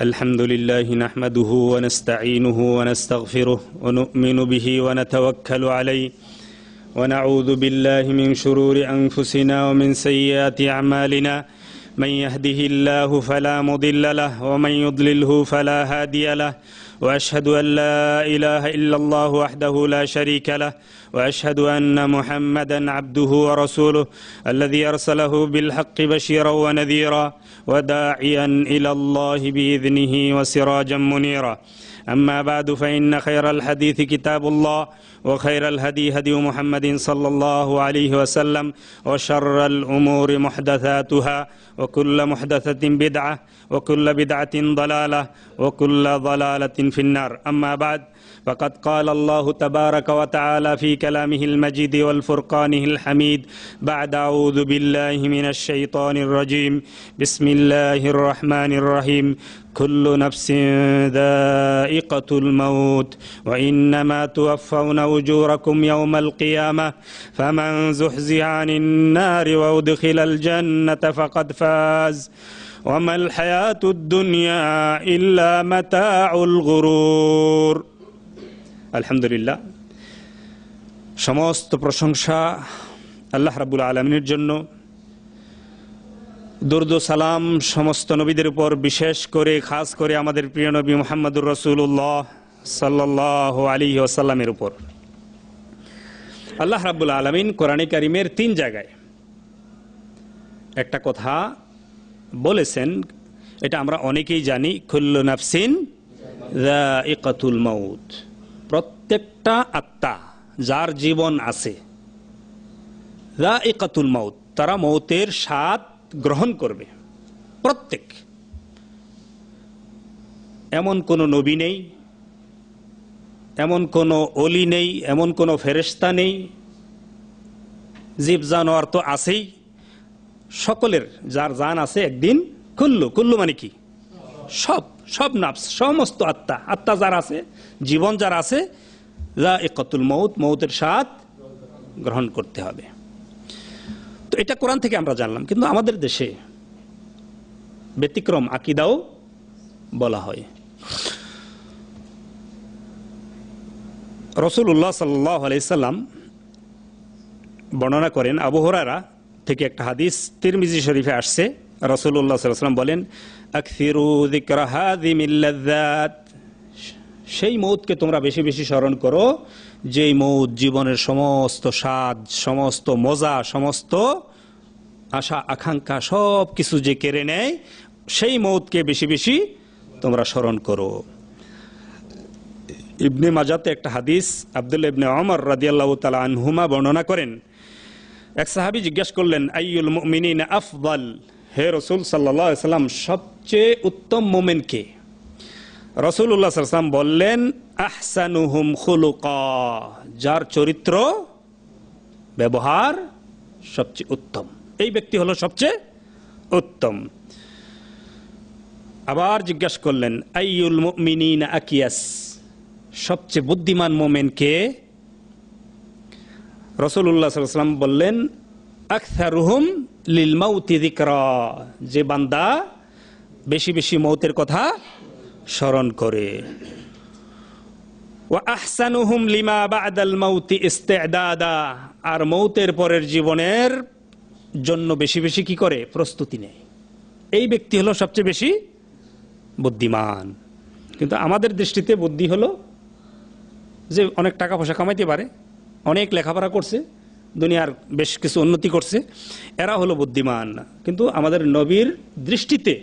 الحمد لله نحمده ونستعينه ونستغفره ونؤمن به ونتوكل عليه ونعوذ بالله من شرور انفسنا ومن سيئات اعمالنا من يهده الله فلا مضل له ومن يضلله فلا هادي له واشهد ان لا اله الا الله وحده لا شريك له واشهد ان محمدا عبده ورسوله الذي ارسله بالحق بشيرا ونذيرا وداعيا الى الله باذنه وسراجا منيرا اما بعد فان خير الحديث كتاب الله وخير الهدي هدي محمد صلى الله عليه وسلم وشر الامور محدثاتها وكل محدثه بدعه وكل بدعه ضلاله وكل ضلاله في النار اما بعد فقد قال الله تبارك وتعالى في كلامه المجيد والفرقانه الحميد بعد أعوذ بالله من الشيطان الرجيم بسم الله الرحمن الرحيم كل نفس ذائقة الموت وإنما توفون أجوركم يوم القيامة فمن زحزح عن النار وأدخل الجنة فقد فاز وما الحياة الدنيا إلا متاع الغرور আলহামদুলিল্লাহ সমস্ত প্রশংসা আল্লাহ রাবুল আলমিনের জন্য দুর্দ সালাম সমস্ত নবীদের উপর বিশেষ করে খাস করে আমাদের প্রিয় নবী মোহাম্মদুর রসুল্লাহ সাল্লাহ আলী ওসাল্লামের উপর আল্লাহ রাবুল আলমিন কোরআনে করিমের তিন জায়গায় একটা কথা বলেছেন এটা আমরা অনেকেই জানি খুল্লু নাফসিন ইকাতুল মাউদ প্রত্যেকটা আত্মা যার জীবন আছে রা একাতুল মৌত তারা মৌতের স্বাদ গ্রহণ করবে প্রত্যেক এমন কোনো নবী নেই এমন কোনো অলি নেই এমন কোনো ফেরেস্তা নেই জীব জানোয়ার তো আছেই সকলের যার জান আছে একদিন কুল্লু কুল্লু মানে কি সব সব নাফস সমস্ত আত্মা আত্মা যার আছে জীবন যার আছে যা একতুল মৌত মৌতের স্বাদ গ্রহণ করতে হবে তো এটা কোরআন থেকে আমরা জানলাম কিন্তু আমাদের দেশে ব্যতিক্রম আকিদাও বলা হয় রসুল্লাহ সাল্লাহ আলাইসাল্লাম বর্ণনা করেন আবহরারা থেকে একটা হাদিস তিরমিজি শরীফে আসছে রসুল্লাহ সাল্লাম বলেন আকসিরু জিকরা হাজিম সেই মৌতকে তোমরা বেশি বেশি স্মরণ করো যেই মৌত জীবনের সমস্ত স্বাদ সমস্ত মজা সমস্ত আশা আকাঙ্ক্ষা সব কিছু যে কেড়ে নেয় সেই মৌতকে বেশি বেশি তোমরা স্মরণ করো ইবনে মাজাতে একটা হাদিস আবদুল্লা ইবনে অমর রাজিয়াল্লাহ তালা আনহুমা বর্ণনা করেন এক সাহাবি জিজ্ঞেস করলেন আইউল মিনিন আফবাল হে রসুল সাল্লাম সবচেয়ে উত্তম মোমেন কে রসুল সাল্লাম বললেন আহসানুহুম খুলুক যার চরিত্র ব্যবহার সবচেয়ে উত্তম এই ব্যক্তি হলো সবচেয়ে উত্তম আবার জিজ্ঞাসা করলেন আইউল মিনিন আকিয়াস সবচেয়ে বুদ্ধিমান মোমেন কে রসুল্লাহ সাল্লাম বললেন আখতারুহুম লিল লিলমাউতিদিকর যে বান্দা বেশি বেশি মৌতের কথা স্মরণ করে আহসানুহুম লিমা বাদাল মৌতি ইস্তেদাদা আর মৌতের পরের জীবনের জন্য বেশি বেশি কি করে প্রস্তুতি নেয় এই ব্যক্তি হলো সবচেয়ে বেশি বুদ্ধিমান কিন্তু আমাদের দৃষ্টিতে বুদ্ধি হলো যে অনেক টাকা পয়সা কামাইতে পারে অনেক লেখাপড়া করছে দুনিয়ার বেশ কিছু উন্নতি করছে এরা হলো বুদ্ধিমান কিন্তু আমাদের নবীর দৃষ্টিতে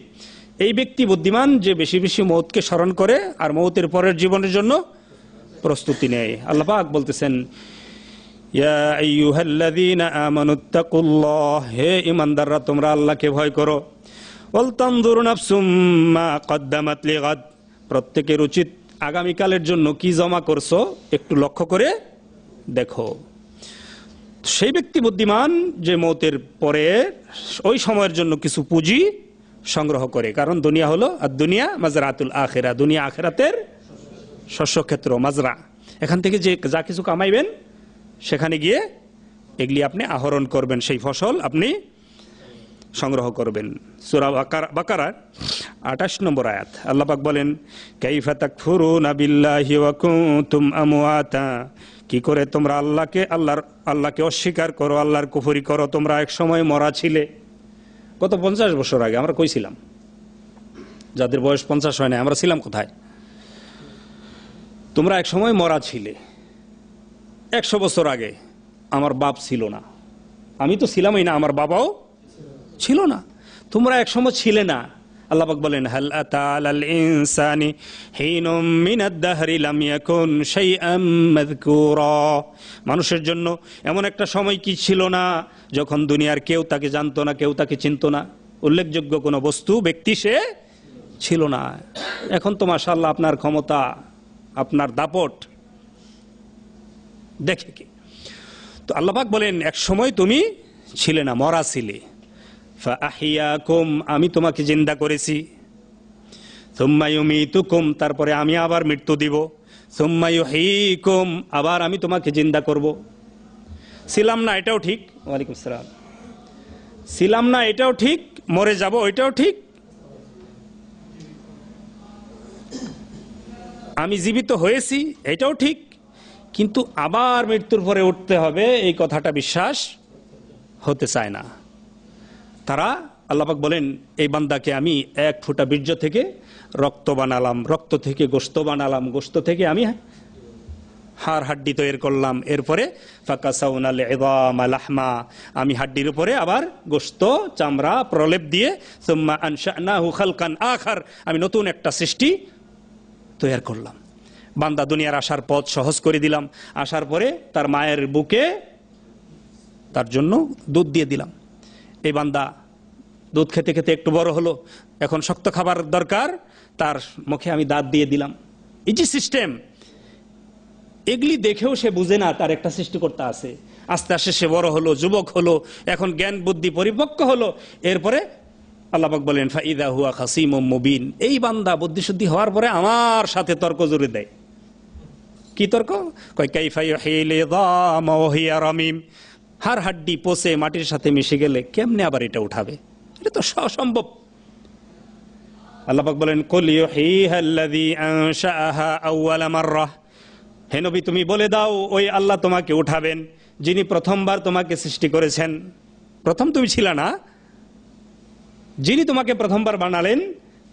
এই ব্যক্তি বুদ্ধিমান যে বেশি বেশি মৌতকে স্মরণ করে আর মৌতের পরের জীবনের জন্য প্রস্তুতি নেয় আল্লাপাক বলতেছেন হে ইমানদাররা তোমরা আল্লাহকে ভয় করো প্রত্যেকের উচিত আগামীকালের জন্য কি জমা করছো একটু লক্ষ্য করে দেখো সেই ব্যক্তি বুদ্ধিমান যে মতের পরে ওই সময়ের জন্য কিছু পুঁজি সংগ্রহ করে কারণ দুনিয়া হলো আর দুনিয়া মাজরাতুল আখেরা দুনিয়া আখেরাতের শস্যক্ষেত্র মাজরা এখান থেকে যে যা কিছু কামাইবেন সেখানে গিয়ে এগুলি আপনি আহরণ করবেন সেই ফসল আপনি সংগ্রহ করবেন সুরা বাকারার আঠাশ নম্বর আয়াত আল্লাপাক বলেন কাইফা তাকফুরুনা বিল্লাহি ওয়া কুনতুম আমওয়াতা কি করে তোমরা আল্লাহকে আল্লাহর আল্লাহকে অস্বীকার করো আল্লাহর কুফুরি করো তোমরা এক সময় মরা ছিলে গত পঞ্চাশ বছর আগে আমরা কইছিলাম যাদের বয়স পঞ্চাশ হয় না আমরা ছিলাম কোথায় তোমরা এক সময় মরা ছিলে একশো বছর আগে আমার বাপ ছিল না আমি তো ছিলামই না আমার বাবাও ছিল না তোমরা একসময় ছিলে না আল্লাপাক বলেন হাল আতাল ইনসানি হিনুম মিনাদ দাহরি লাম ইয়াকুন শাইআম মাযকুরা মানুষের জন্য এমন একটা সময় কি ছিল না যখন দুনিয়ার কেউ তাকে জানতো না কেউ তাকে চিনতো না উল্লেখযোগ্য কোনো বস্তু ব্যক্তি সে ছিল না এখন তো মাশাল্লাহ আপনার ক্ষমতা আপনার দাপট দেখে কি তো আল্লাপাক বলেন এক সময় তুমি ছিলে না মরা ছিলে আহিয়াকুম আমি তোমাকে জিন্দা করেছি সুম্মায়ুমিতুকুম তারপরে আমি আবার মৃত্যু দিব সুম্মায়ু হিকুম আবার আমি তোমাকে জিন্দা করব ছিলাম না এটাও ঠিক ওয়ালাইকুম সালাম ছিলাম না এটাও ঠিক মরে যাব এটাও ঠিক আমি জীবিত হয়েছি এটাও ঠিক কিন্তু আবার মৃত্যুর পরে উঠতে হবে এই কথাটা বিশ্বাস হতে চায় না তারা আল্লাপাক বলেন এই বান্দাকে আমি এক ফুটা বীর্য থেকে রক্ত বানালাম রক্ত থেকে গোস্ত বানালাম গোস্ত থেকে আমি হাড় হাড্ডি তৈরি করলাম এরপরে ফাঁকা সাউনাল এদাম আলাহমা আমি হাড্ডির উপরে আবার গোস্ত চামড়া প্রলেপ দিয়ে সোম্মা আনশানা হুখালকান আখার আমি নতুন একটা সৃষ্টি তৈরি করলাম বান্দা দুনিয়ার আসার পথ সহজ করে দিলাম আসার পরে তার মায়ের বুকে তার জন্য দুধ দিয়ে দিলাম এই বান্দা দুধ খেতে খেতে একটু বড় হলো এখন শক্ত খাবার দরকার তার মুখে আমি দাঁত দিয়ে দিলাম এই যে সিস্টেম এগুলি দেখেও সে বুঝে না তার একটা সৃষ্টিকর্তা আছে আস্তে আস্তে সে বড় হলো যুবক হলো এখন জ্ঞান বুদ্ধি পরিপক্ক হলো এরপরে আল্লাহাক বলেন ফাইদা হুয়া খাসিম মুবিন এই বান্দা বুদ্ধিশুদ্ধি হওয়ার পরে আমার সাথে তর্ক জুড়ে দেয় কি তর্ক হার হাড্ডি পচে মাটির সাথে মিশে গেলে কেমনে আবার এটা উঠাবে এটা তো অসম্ভব আল্লাহ বলেন হে তুমি বলে দাও ওই আল্লাহ তোমাকে উঠাবেন যিনি প্রথমবার তোমাকে সৃষ্টি করেছেন প্রথম তুমি ছিল না যিনি তোমাকে প্রথমবার বানালেন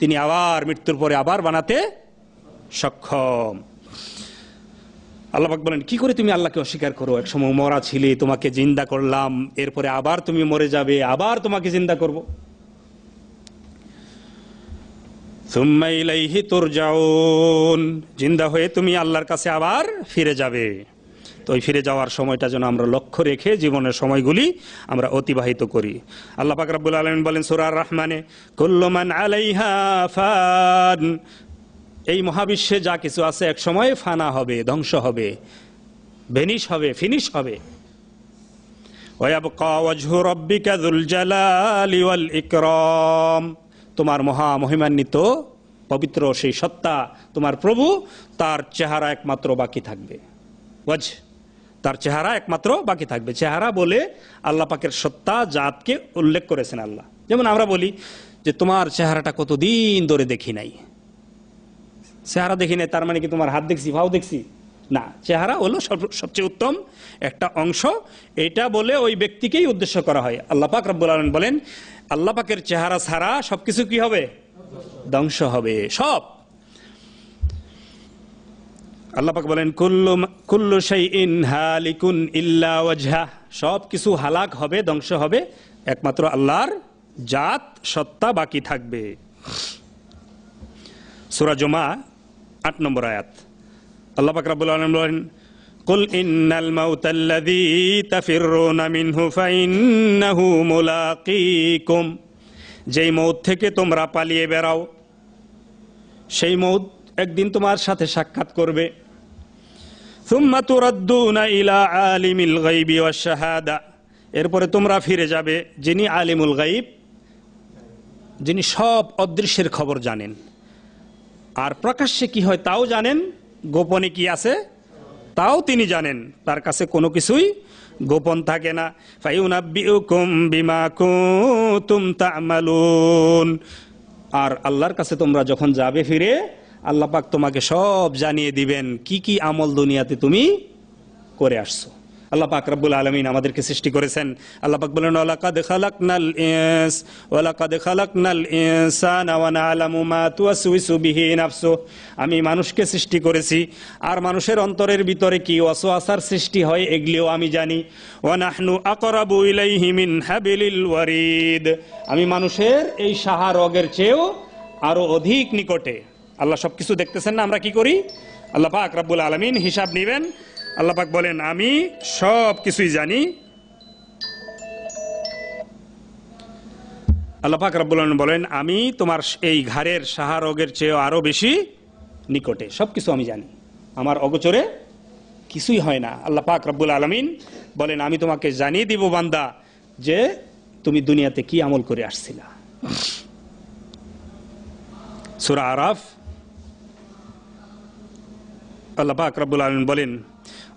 তিনি আবার মৃত্যুর পরে আবার বানাতে সক্ষম আল্লাহাক বলেন কি করে তুমি আল্লাহকে অস্বীকার করো এক সময় মরা ছিলে তোমাকে জিন্দা করলাম এরপরে আবার তুমি মরে যাবে আবার তোমাকে জিন্দা করব তোর যাওন জিন্দা হয়ে তুমি আল্লাহর কাছে আবার ফিরে যাবে তো ওই ফিরে যাওয়ার সময়টা যেন আমরা লক্ষ্য রেখে জীবনের সময়গুলি আমরা অতিবাহিত করি আল্লাহ পাক আলম বলেন সুরার আর রহমানে কুল্লমান আলাইহা ফান এই মহাবিশ্বে যা কিছু আছে এক সময় ফানা হবে ধ্বংস হবে ভেনিশ হবে ফিনিশ হবে ইকরম তোমার মহা মহিমান্বিত পবিত্র সেই সত্তা তোমার প্রভু তার চেহারা একমাত্র বাকি থাকবে ওয়াজ তার চেহারা একমাত্র বাকি থাকবে চেহারা বলে আল্লাহ পাকের সত্তা জাতকে উল্লেখ করেছেন আল্লাহ যেমন আমরা বলি যে তোমার চেহারাটা কতদিন ধরে দেখি নাই চেহারা দেখি নাই তার মানে কি তোমার হাত দেখছি ভাও দেখছি না চেহারা হলো সবচেয়ে উত্তম একটা অংশ এটা বলে ওই ব্যক্তিকেই উদ্দেশ্য করা হয় আল্লাপাক রব্বুল আলম বলেন আল্লাপাকের চেহারা ছাড়া সবকিছু কি হবে ধ্বংস হবে সব আল্লাপাক বলেন কুল্লু কুল্লু সেই ইন হালিকুন ইল্লা ওয়াজহা সব কিছু হালাক হবে ধ্বংস হবে একমাত্র আল্লাহর জাত সত্তা বাকি থাকবে সুরাজমা আট নম্বর আয়াত আল্লাহ পাকরাবুল আলম বলেন قل إن الموت الذي تفرون منه فإنه ملاقيكم যেই মৌত থেকে তোমরা পালিয়ে বেড়াও সেই মৌত একদিন তোমার সাথে সাক্ষাৎ করবে সুম্মা তুরাদ্দুনা ইলা আলিমিল গাইবি ওয়াশ শাহাদা এরপরে তোমরা ফিরে যাবে যিনি আলিমুল গাইব যিনি সব অদৃশ্যের খবর জানেন আর প্রকাশ্যে কি হয় তাও জানেন গোপনে কি আছে তাও তিনি জানেন তার কাছে কোনো কিছুই গোপন থাকে না আর আল্লাহর কাছে তোমরা যখন যাবে ফিরে আল্লাপাক তোমাকে সব জানিয়ে দিবেন কি কি আমল দুনিয়াতে তুমি করে আসছো আল্লাহ পাক রব্বুল আলমিন আমাদেরকে সৃষ্টি করেছেন আল্লাহ পাক বলেন ওলাকাদ খালাকনাল ইনস ওলাকাদ খালাকনাল ইনসান ওয়ানা আলামু মা তুয়াসউইসু বিহি নাফসু আমি মানুষকে সৃষ্টি করেছি আর মানুষের অন্তরের ভিতরে কি ওয়াসওয়াসার সৃষ্টি হয় এগুলিও আমি জানি ওয়া নাহনু আকরাবু ইলাইহি মিন হাবিলিল ওয়ারিদ আমি মানুষের এই সাহা রগের চেয়েও আরও অধিক নিকটে আল্লাহ সবকিছু দেখতেছেন না আমরা কি করি আল্লাহ পাক রাব্বুল আলমিন হিসাব নেবেন আল্লাপাক বলেন আমি সব কিছুই জানি আল্লাপাক রব্বুল্লাহ বলেন আমি তোমার এই ঘাড়ের সাহারোগের চেয়েও আরও বেশি নিকটে সব কিছু আমি জানি আমার অগোচরে কিছুই হয় না আল্লাহ পাক রব্বুল আলমিন বলেন আমি তোমাকে জানিয়ে দিব বান্দা যে তুমি দুনিয়াতে কি আমল করে আসছিল সুরা আরাফ আল্লাহ পাক রব্বুল আলমিন বলেন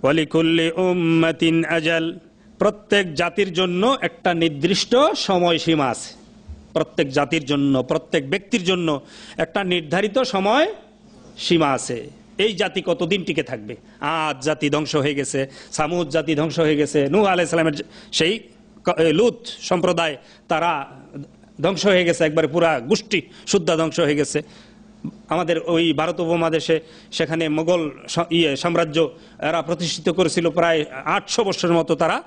আজাল প্রত্যেক জাতির জন্য একটা নির্দিষ্ট সময়সীমা আছে প্রত্যেক জাতির জন্য প্রত্যেক ব্যক্তির জন্য একটা নির্ধারিত সময় সীমা আছে এই জাতি কতদিন টিকে থাকবে আজ জাতি ধ্বংস হয়ে গেছে সামুদ জাতি ধ্বংস হয়ে গেছে নু আলাইসালামের সেই লুত সম্প্রদায় তারা ধ্বংস হয়ে গেছে একবারে পুরা গোষ্ঠী শুদ্ধা ধ্বংস হয়ে গেছে আমাদের ওই ভারত উপমহাদেশে সেখানে মোগল ইয়ে সাম্রাজ্য এরা প্রতিষ্ঠিত করেছিল প্রায় আটশো বছরের মতো তারা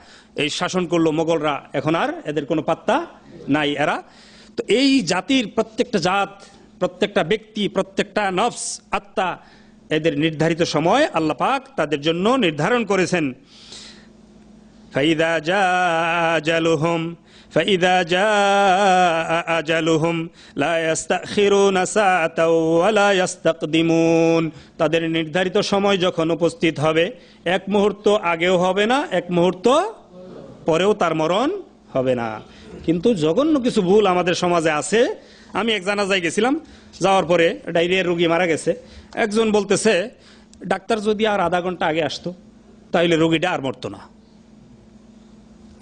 এই শাসন করলো মোগলরা এখন আর এদের কোনো পাত্তা নাই এরা তো এই জাতির প্রত্যেকটা জাত প্রত্যেকটা ব্যক্তি প্রত্যেকটা নফস আত্মা এদের নির্ধারিত সময় আল্লাহ পাক তাদের জন্য নির্ধারণ করেছেন ফাইদা জালুহম فإذا جاء أجلهم لا يستأخرون ساعة ولا يستقدمون তাদের নির্ধারিত সময় যখন উপস্থিত হবে এক মুহূর্ত আগেও হবে না এক মুহূর্ত পরেও তার মরণ হবে না কিন্তু জঘন্য কিছু ভুল আমাদের সমাজে আছে আমি এক জানাজায় গেছিলাম যাওয়ার পরে ডায়রিয়ার রুগী মারা গেছে একজন বলতেছে ডাক্তার যদি আর আধা ঘন্টা আগে আসতো তাহলে রুগীটা আর মরতো না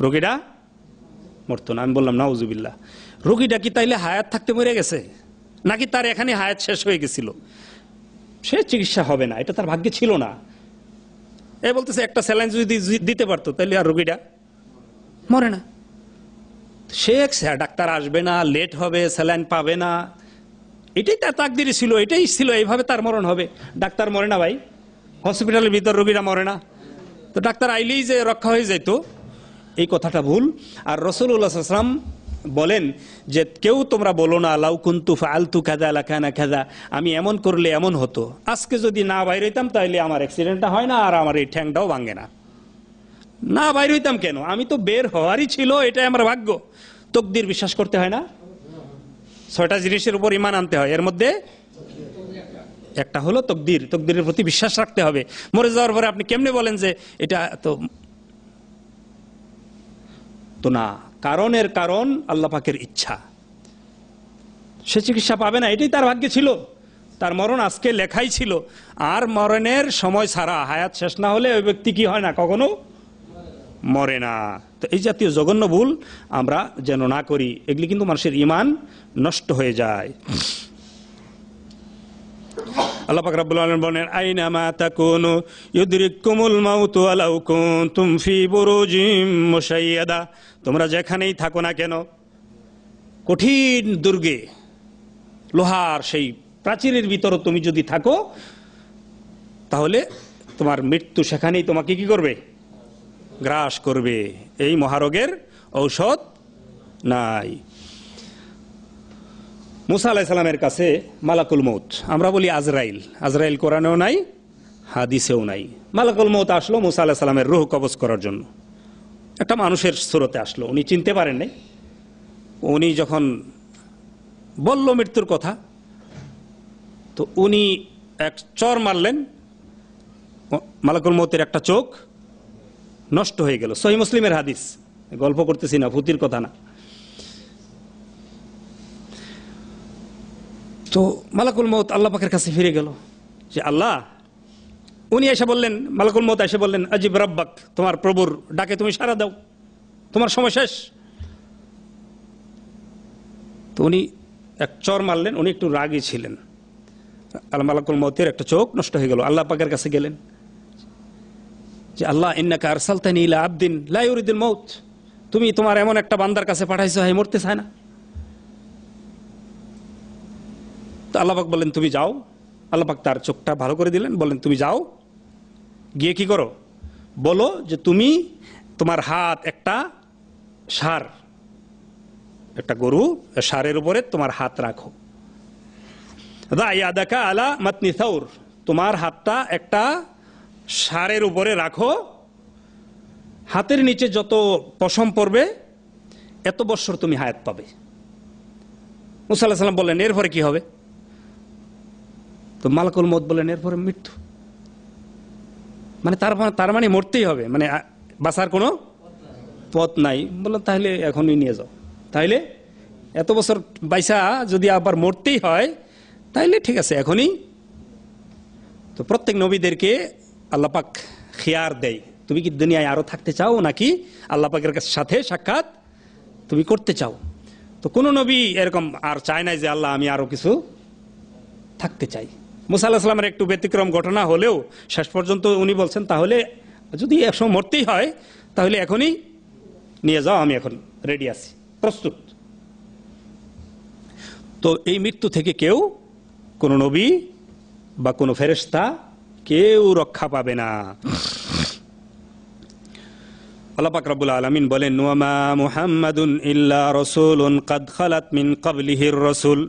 রুগীটা মরতো না আমি বললাম নাউজুবিল্লা রুগীটা কি তাইলে হায়াত থাকতে মরে গেছে নাকি তার এখানে হায়াত শেষ হয়ে গেছিল সে চিকিৎসা হবে না এটা তার ভাগ্যে ছিল না এ বলতেছে একটা স্যালাইন যদি দিতে পারতো তাহলে আর রুগীটা মরে না সে ডাক্তার আসবে না লেট হবে স্যালাইন পাবে না এটাই তার তাকদিরি ছিল এটাই ছিল এইভাবে তার মরণ হবে ডাক্তার মরে না ভাই হসপিটালের ভিতর রুগীরা মরে না তো ডাক্তার আইলেই যে রক্ষা হয়ে যেত এই কথাটা ভুল আর রসুল্লাহ আসলাম বলেন যে কেউ তোমরা বলো না লাউ কুন্তু ফালতু খাদা লাখানা খাদা আমি এমন করলে এমন হতো আজকে যদি না বাইর হইতাম তাহলে আমার অ্যাক্সিডেন্টটা হয় না আর আমার এই ঠ্যাংটাও ভাঙে না না বাইর হইতাম কেন আমি তো বের হওয়ারই ছিল এটাই আমার ভাগ্য তকদির বিশ্বাস করতে হয় না ছয়টা জিনিসের উপর ইমান আনতে হয় এর মধ্যে একটা হলো তকদির তকদিরের প্রতি বিশ্বাস রাখতে হবে মরে যাওয়ার পরে আপনি কেমনে বলেন যে এটা তো তো না কারণের কারণ পাকের ইচ্ছা সে চিকিৎসা পাবে না এটাই তার ভাগ্যে ছিল তার মরণ আজকে লেখাই ছিল আর মরণের সময় ছাড়া হায়াত শেষ না হলে ওই ব্যক্তি কি হয় না কখনো মরে না তো এই জাতীয় জঘন্য ভুল আমরা যেন না করি এগুলি কিন্তু মানুষের ইমান নষ্ট হয়ে যায় আল্লাহ পাক রব্বুল আলামিন বলেন আইনা মা তাকুনু ইউদরিকুমুল মাউত ওয়ালাউ কুনতুম ফি বুরুজিম মুশাইয়াদা তোমরা যেখানেই থাকো না কেন কঠিন দুর্গে লোহার সেই প্রাচীরের ভিতরে তুমি যদি থাকো তাহলে তোমার মৃত্যু সেখানেই তোমাকে কি করবে গ্রাস করবে এই মহারোগের ঔষধ নাই মুসা আলাহ সালামের কাছে মালাকুল মৌত আমরা বলি আজরাইল আজরাইল কোরআনেও নাই হাদিসেও নাই মালাকুল মৌত আসলো মুসা আলাহ সালামের রুহ কবজ করার জন্য একটা মানুষের স্রোতে আসলো উনি চিনতে পারেন নাই উনি যখন বলল মৃত্যুর কথা তো উনি এক চর মারলেন মালাকুল মৌতের একটা চোখ নষ্ট হয়ে গেল সহি মুসলিমের হাদিস গল্প করতেছি না ভূতির কথা না তো মালাকুল মত আল্লাহ পাকের কাছে ফিরে গেল যে আল্লাহ উনি এসে বললেন মালাকুল মত এসে বললেন আজিব রাব্বাক তোমার প্রভুর ডাকে তুমি সারা দাও তোমার সময় শেষ তো উনি এক চর মারলেন উনি একটু রাগি ছিলেন আল্লাহ মালাকুল মতের একটা চোখ নষ্ট হয়ে গেল আল্লাহ পাকের কাছে গেলেন যে আল্লাহ আর সালতানি ইলা আবদিন লাইউরিদ্দিন মৌত তুমি তোমার এমন একটা বান্দার কাছে পাঠাইছো হয় মরতে চায় না তো আল্লাহাক বলেন তুমি যাও আল্লাহাক তার চোখটা ভালো করে দিলেন বলেন তুমি যাও গিয়ে কি করো বলো যে তুমি তোমার হাত একটা সার একটা গরু সারের উপরে তোমার হাত রাখো দেখা আলা মাতনি সাউর তোমার হাতটা একটা সারের উপরে রাখো হাতের নিচে যত পশম পড়বে এত বৎসর তুমি হায়াত পাবে মুসাল্লাহ সাল্লাম বললেন এরপরে কি হবে তো মালাকুল মত বলেন এরপরে মৃত্যু মানে তার মানে, তার মানে মরতেই হবে মানে বাসার কোনো পথ নাই বললো তাহলে এখনই নিয়ে যাও তাহলে এত বছর বাইসা যদি আবার মরতেই হয় তাহলে ঠিক আছে এখনই তো প্রত্যেক নবীদেরকে আল্লাপাক খেয়ার দেয় তুমি কি দুনিয়ায় আরও থাকতে চাও নাকি আল্লাপাকের সাথে সাক্ষাৎ তুমি করতে চাও তো কোনো নবী এরকম আর চায় না যে আল্লাহ আমি আরও কিছু থাকতে চাই মুসা আল্লাহ একটু ব্যতিক্রম ঘটনা হলেও শেষ পর্যন্ত উনি বলছেন তাহলে যদি একসময় মরতেই হয় তাহলে এখনই নিয়ে যাও আমি এখন রেডি আছি প্রস্তুত তো এই মৃত্যু থেকে কেউ কোনো নবী বা কোনো ফেরেস্তা কেউ রক্ষা পাবে না আল্লাপাক রবুল আলমিন বলেন নুয়ামা মুহাম্মাদুন ইল্লা রসুল কাদ খালাত মিন কাবলিহির রসুল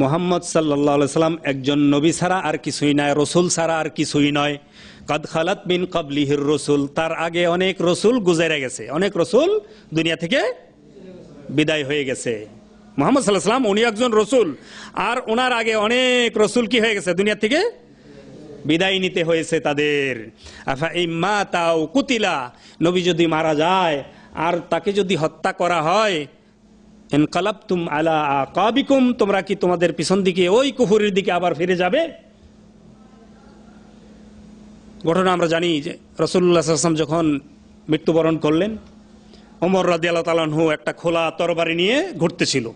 মোহাম্মদ সাল্লা সাল্লাম একজন নবী ছাড়া আর কিছুই নয় রসুল ছাড়া আর কিছুই নয় কদ খালাত বিন কবলিহির রসুল তার আগে অনেক রসুল গুজারে গেছে অনেক রসুল দুনিয়া থেকে বিদায় হয়ে গেছে মোহাম্মদ সাল্লাহ সাল্লাম উনি একজন রসুল আর ওনার আগে অনেক রসুল কি হয়ে গেছে দুনিয়া থেকে বিদায় নিতে হয়েছে তাদের আফা এই মা তাও কুতিলা নবী যদি মারা যায় আর তাকে যদি হত্যা করা হয় এনকালাবতুম আলা আকাবিকুম তোমরা কি তোমাদের পিছন দিকে ওই কুফুরির দিকে আবার ফিরে যাবে ঘটনা আমরা জানি যে আসলাম যখন মৃত্যুবরণ করলেন ওমর রাদি আল্লাহ তালাহু একটা খোলা তরবারি নিয়ে ঘুরতেছিল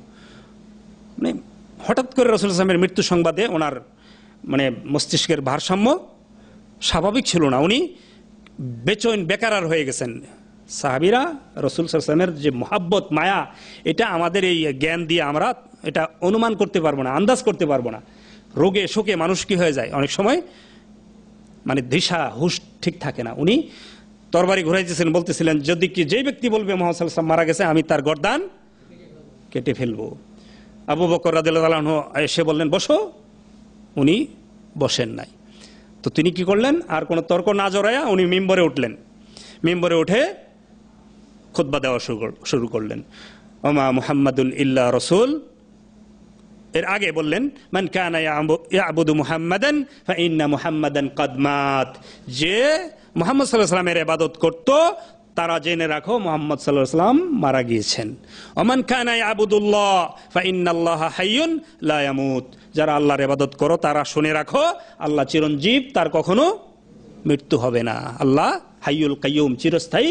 মানে হঠাৎ করে রসুল আসলামের মৃত্যু সংবাদে ওনার মানে মস্তিষ্কের ভারসাম্য স্বাভাবিক ছিল না উনি বেচৈন বেকারার হয়ে গেছেন সাহাবিরা রসুল সাল্লামের যে মহাব্বত মায়া এটা আমাদের এই জ্ঞান দিয়ে আমরা এটা অনুমান করতে পারবো না আন্দাজ করতে পারবো না রোগে শোকে মানুষ কি হয়ে যায় অনেক সময় মানে দিশা হুশ ঠিক থাকে না উনি তরবারি ঘুরাইতেছেন বলতেছিলেন যদি কি যে ব্যক্তি বলবে মোহাম্মদ মারা গেছে আমি তার গরদান কেটে ফেলবো আবু বকর রাদু এসে বললেন বসো উনি বসেন নাই তো তিনি কি করলেন আর কোনো তর্ক না জড়াইয়া উনি মেম্বরে উঠলেন মেম্বরে উঠে খুদ্া দেওয়া শুরু করলেন ওমা মুহাম্মাদুল ইল্লা রসুল এর আগে বললেন মান কানাবুদু মুহাম্মাদান ইন্না মুহাম্মাদান কদমাত যে মোহাম্মদ সাল্লাহ সাল্লামের এবাদত করত তারা জেনে রাখো মোহাম্মদ সাল্লাহ সাল্লাম মারা গিয়েছেন ওমান খানাই আবুদুল্লাহ ফাইনাল্লাহ হাইয়ুন লায়ামুত যারা আল্লাহর এবাদত করো তারা শুনে রাখো আল্লাহ চিরঞ্জীব তার কখনো মৃত্যু হবে না আল্লাহ হাইয়ুল কাইয়ুম চিরস্থায়ী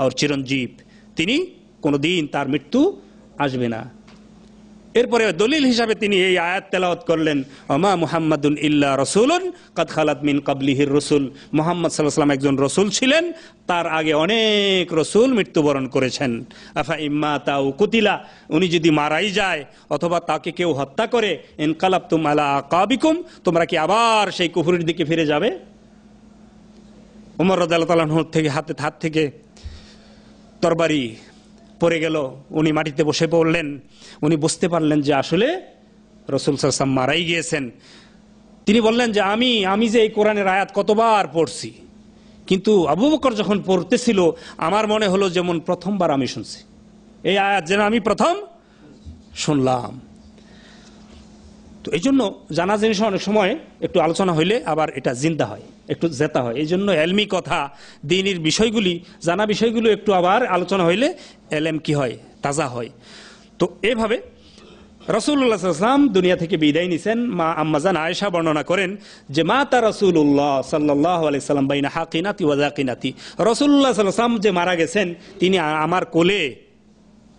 আর চিরঞ্জীব তিনি কোনো দিন তার মৃত্যু আসবে না এরপরে দলিল হিসাবে তিনি এই আয়াত তেলাওয়াত করলেন অমা মুহাম্মাদুন ইল্লা রসুলন কাদ খালাদ মিন কাবলিহির রসুল মোহাম্মদ সাল্লাহাম একজন রসুল ছিলেন তার আগে অনেক রসুল মৃত্যুবরণ করেছেন আফা ইম্মা তাও কুতিলা উনি যদি মারাই যায় অথবা তাকে কেউ হত্যা করে ইনকালাব তুম আলা কাবিকুম তোমরা কি আবার সেই কুহুরির দিকে ফিরে যাবে উমর রদাল তালাহ থেকে হাতে হাত থেকে তরবারি পড়ে গেল উনি মাটিতে বসে পড়লেন উনি বুঝতে পারলেন যে আসলে রসুল সাল্লাম মারাই গিয়েছেন তিনি বললেন যে আমি আমি যে এই কোরআনের আয়াত কতবার পড়ছি কিন্তু আবু বকর যখন পড়তেছিল আমার মনে হলো যেমন প্রথমবার আমি শুনছি এই আয়াত যেন আমি প্রথম শুনলাম তো এই জন্য জানা জিনিস অনেক সময় একটু আলোচনা হইলে আবার এটা জিন্দা হয় একটু জেতা হয় এই জন্য এলমি কথা দিনের বিষয়গুলি জানা বিষয়গুলো একটু আবার আলোচনা হইলে এলএম কি হয় তাজা হয় তো এভাবে রসুল্লাহাম দুনিয়া থেকে বিদায় নিছেন মা আম্মাজান আয়েশা বর্ণনা করেন যে মা তা রসুল্লাহ সাল্লাহ আলাইসাল্লাম বাইনা হাকিনাতি ওয়াজাকিনাতি রসুল্লাহ সাল্লাম যে মারা গেছেন তিনি আমার কোলে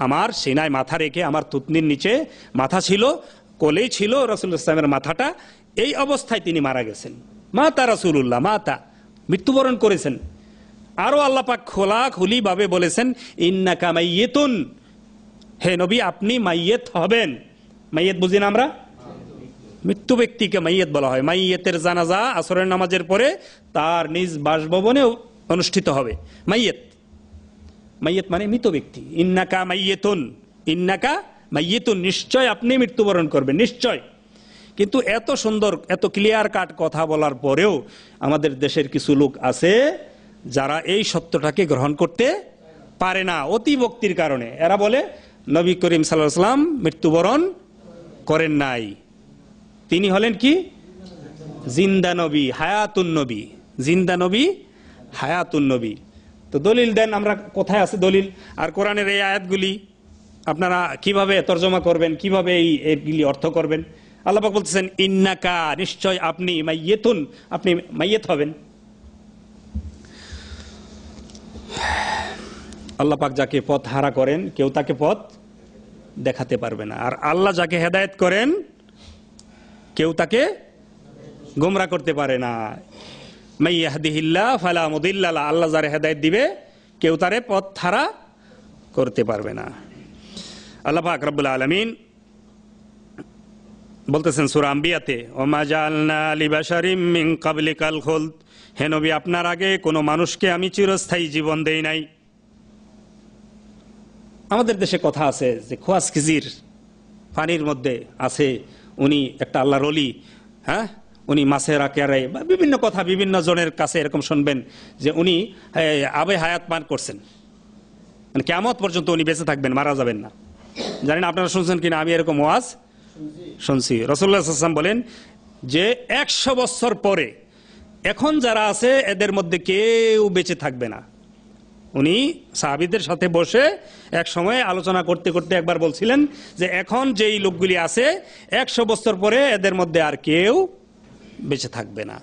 আমার সেনায় মাথা রেখে আমার তুতনির নিচে মাথা ছিল কোলেই ছিল রসুল মাথাটা এই অবস্থায় তিনি মারা গেছেন মা তারা রাসুল্লাহ মা তা মৃত্যুবরণ করেছেন আরও আল্লাপাক খোলা ভাবে বলেছেন ইন্নাকা মাইয়েতুন হে নবী আপনি মাইয়েত হবেন মাইয়েত বুঝি না আমরা মৃত্যু ব্যক্তিকে মাইয়েত বলা হয় মাইয়েতের জানাজা আসরের নামাজের পরে তার নিজ বাসভবনেও অনুষ্ঠিত হবে মাইয়েত মাইয়েত মানে মৃত ব্যক্তি ইন্নাকা মাইয়েতুন ইন্নাকা মাইয়েতুন নিশ্চয় আপনি মৃত্যুবরণ করবেন নিশ্চয় কিন্তু এত সুন্দর এত ক্লিয়ার কাট কথা বলার পরেও আমাদের দেশের কিছু লোক আছে যারা এই সত্যটাকে গ্রহণ করতে পারে না অতি ভক্তির কারণে এরা বলে নবী করিম সাল্লাম মৃত্যুবরণ করেন নাই তিনি হলেন কি জিন্দা নবী হায়াতুন নবী জিন্দা নবী হায়াতুন নবী তো দলিল দেন আমরা কোথায় আছে দলিল আর কোরআনের এই আয়াতগুলি আপনারা কিভাবে তর্জমা করবেন কিভাবে এই এগুলি অর্থ করবেন আল্লাপাক বলতেছেন ইন্নাকা নিশ্চয় আপনি মাইয়েতুন আপনি মাইয়েত হবেন আল্লাপাক যাকে পথ হারা করেন কেউ তাকে পথ দেখাতে পারবে না আর আল্লাহ যাকে হেদায়ত করেন কেউ তাকে গোমরা করতে পারে না মাইয়াহদিহিল্লা ফালা মুদিল্লা আল্লাহ যারে হেদায়ত দিবে কেউ তারে পথ হারা করতে পারবে না আল্লাহ পাক রব্বুল আলমিন বলতেছেন সুরাম্বিয়াতে ওমা জালনা লিবাসারিম কাবলিকাল খোল হে নবী আপনার আগে কোনো মানুষকে আমি চিরস্থায়ী জীবন দেই নাই আমাদের দেশে কথা আছে যে খোয়াস খিজির পানির মধ্যে আছে উনি একটা আল্লাহর অলি হ্যাঁ উনি মাছের আকেয়ারে বা বিভিন্ন কথা বিভিন্ন জনের কাছে এরকম শুনবেন যে উনি আবে হায়াত পান করছেন মানে কেমত পর্যন্ত উনি বেঁচে থাকবেন মারা যাবেন না জানেন আপনারা শুনছেন কিনা আমি এরকম ওয়াজ শুনছি আসলাম বলেন যে একশো বছর পরে এখন যারা আছে এদের মধ্যে কেউ বেঁচে থাকবে না উনি সাহাবিদের সাথে বসে এক সময় আলোচনা করতে করতে একবার বলছিলেন যে এখন যেই লোকগুলি আছে একশো বছর পরে এদের মধ্যে আর কেউ বেঁচে থাকবে না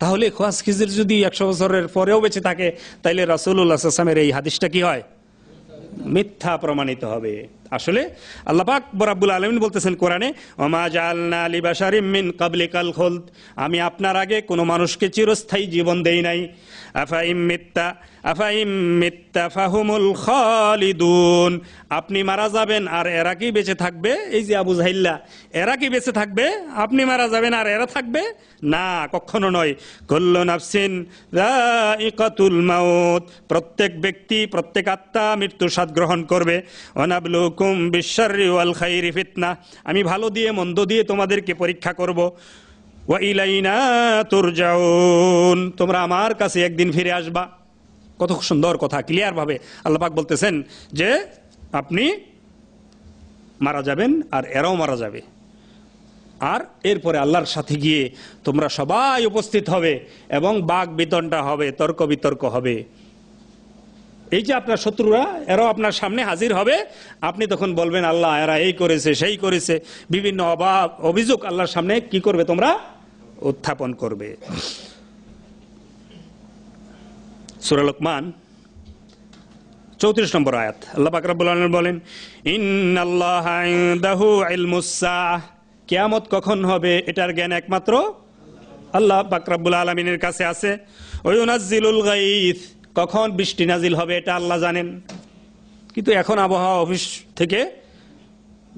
তাহলে খোয়াজ খিজির যদি একশো বছরের পরেও বেঁচে থাকে তাইলে রাসুল্লাহ আসলামের এই হাদিসটা কি হয় মিথ্যা প্রমাণিত হবে আসলে আল্লাপাক বরাবুল আলমিন বলতেছেন কোরআনে ওমাজ জালনা আলী বাসারিম মিন কাবলি কাল খোলত আমি আপনার আগে কোনো মানুষকে চিরস্থায়ী জীবন দেই নাই আফাইম মিত্তা আফাইম মিত্তা ফাহুমুল খালিদুন আপনি মারা যাবেন আর এরা কি বেঁচে থাকবে এই যে আবু জাহিল্লা এরা কি বেঁচে থাকবে আপনি মারা যাবেন আর এরা থাকবে না কখনো নয় কল্ল নাফসিন মাউত প্রত্যেক ব্যক্তি প্রত্যেক আত্মা মৃত্যুর স্বাদ গ্রহণ করবে অনাবলুক আবলুকুম বিশ্বারি ওয়াল খাইরি ফিতনা আমি ভালো দিয়ে মন্দ দিয়ে তোমাদেরকে পরীক্ষা করব ওয়া ইলাইনা তুরজাউন তোমরা আমার কাছে একদিন ফিরে আসবা কত সুন্দর কথা ক্লিয়ারভাবে আল্লাপাক বলতেছেন যে আপনি মারা যাবেন আর এরাও মারা যাবে আর এরপরে আল্লাহর সাথে গিয়ে তোমরা সবাই উপস্থিত হবে এবং বাঘ বিতনটা হবে তর্ক বিতর্ক হবে এই যে আপনার শত্রুরা এরাও আপনার সামনে হাজির হবে আপনি তখন বলবেন আল্লাহ এরা এই করেছে সেই করেছে বিভিন্ন অভাব অভিযোগ আল্লাহর সামনে কি করবে তোমরা উত্থাপন করবে সুরালকমান চৌত্রিশ নম্বর আয়াত আল্লাহ বাকরাবুল বলেন মুসা কেয়ামত কখন হবে এটার জ্ঞান একমাত্র আল্লাহ বাকরাবুল আলমিনের কাছে আছে ওয়ুনাজিলুল গাইথ কখন বৃষ্টি নাজিল হবে এটা আল্লাহ জানেন কিন্তু এখন আবহাওয়া অফিস থেকে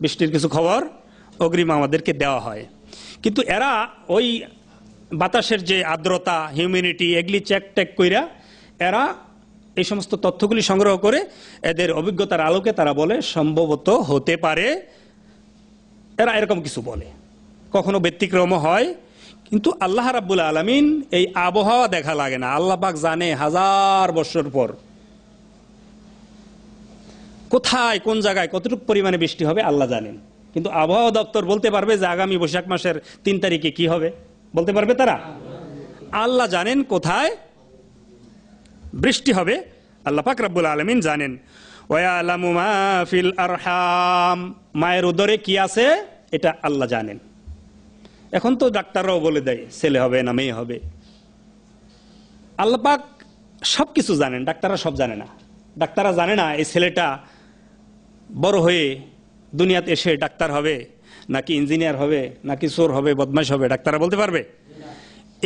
বৃষ্টির কিছু খবর অগ্রিম আমাদেরকে দেওয়া হয় কিন্তু এরা ওই বাতাসের যে আর্দ্রতা হিউমিডিটি এগুলি চেক টেক কইরা এরা এই সমস্ত তথ্যগুলি সংগ্রহ করে এদের অভিজ্ঞতার আলোকে তারা বলে সম্ভবত হতে পারে এরা এরকম কিছু বলে কখনো ব্যতিক্রমও হয় কিন্তু আল্লাহ রাবুল আলমিন এই আবহাওয়া দেখা লাগে না আল্লাহ পাক জানে হাজার বছর পর কোথায় কোন জায়গায় কতটুকু পরিমাণে বৃষ্টি হবে আল্লাহ জানেন কিন্তু আবহাওয়া দপ্তর বলতে পারবে যে আগামী বৈশাখ মাসের তিন তারিখে কি হবে বলতে পারবে তারা আল্লাহ জানেন কোথায় বৃষ্টি হবে আল্লাহ পাক রাবুল আলমিন জানেন ওয়া ফিল আরহাম মায়ের উদরে কি আছে এটা আল্লাহ জানেন এখন তো ডাক্তাররাও বলে দেয় ছেলে হবে না মেয়ে হবে আল্লাপাক সব কিছু জানেন ডাক্তাররা সব জানে না ডাক্তাররা জানে না এই ছেলেটা বড় হয়ে দুনিয়াতে এসে ডাক্তার হবে নাকি ইঞ্জিনিয়ার হবে নাকি চোর হবে বদমাস হবে ডাক্তাররা বলতে পারবে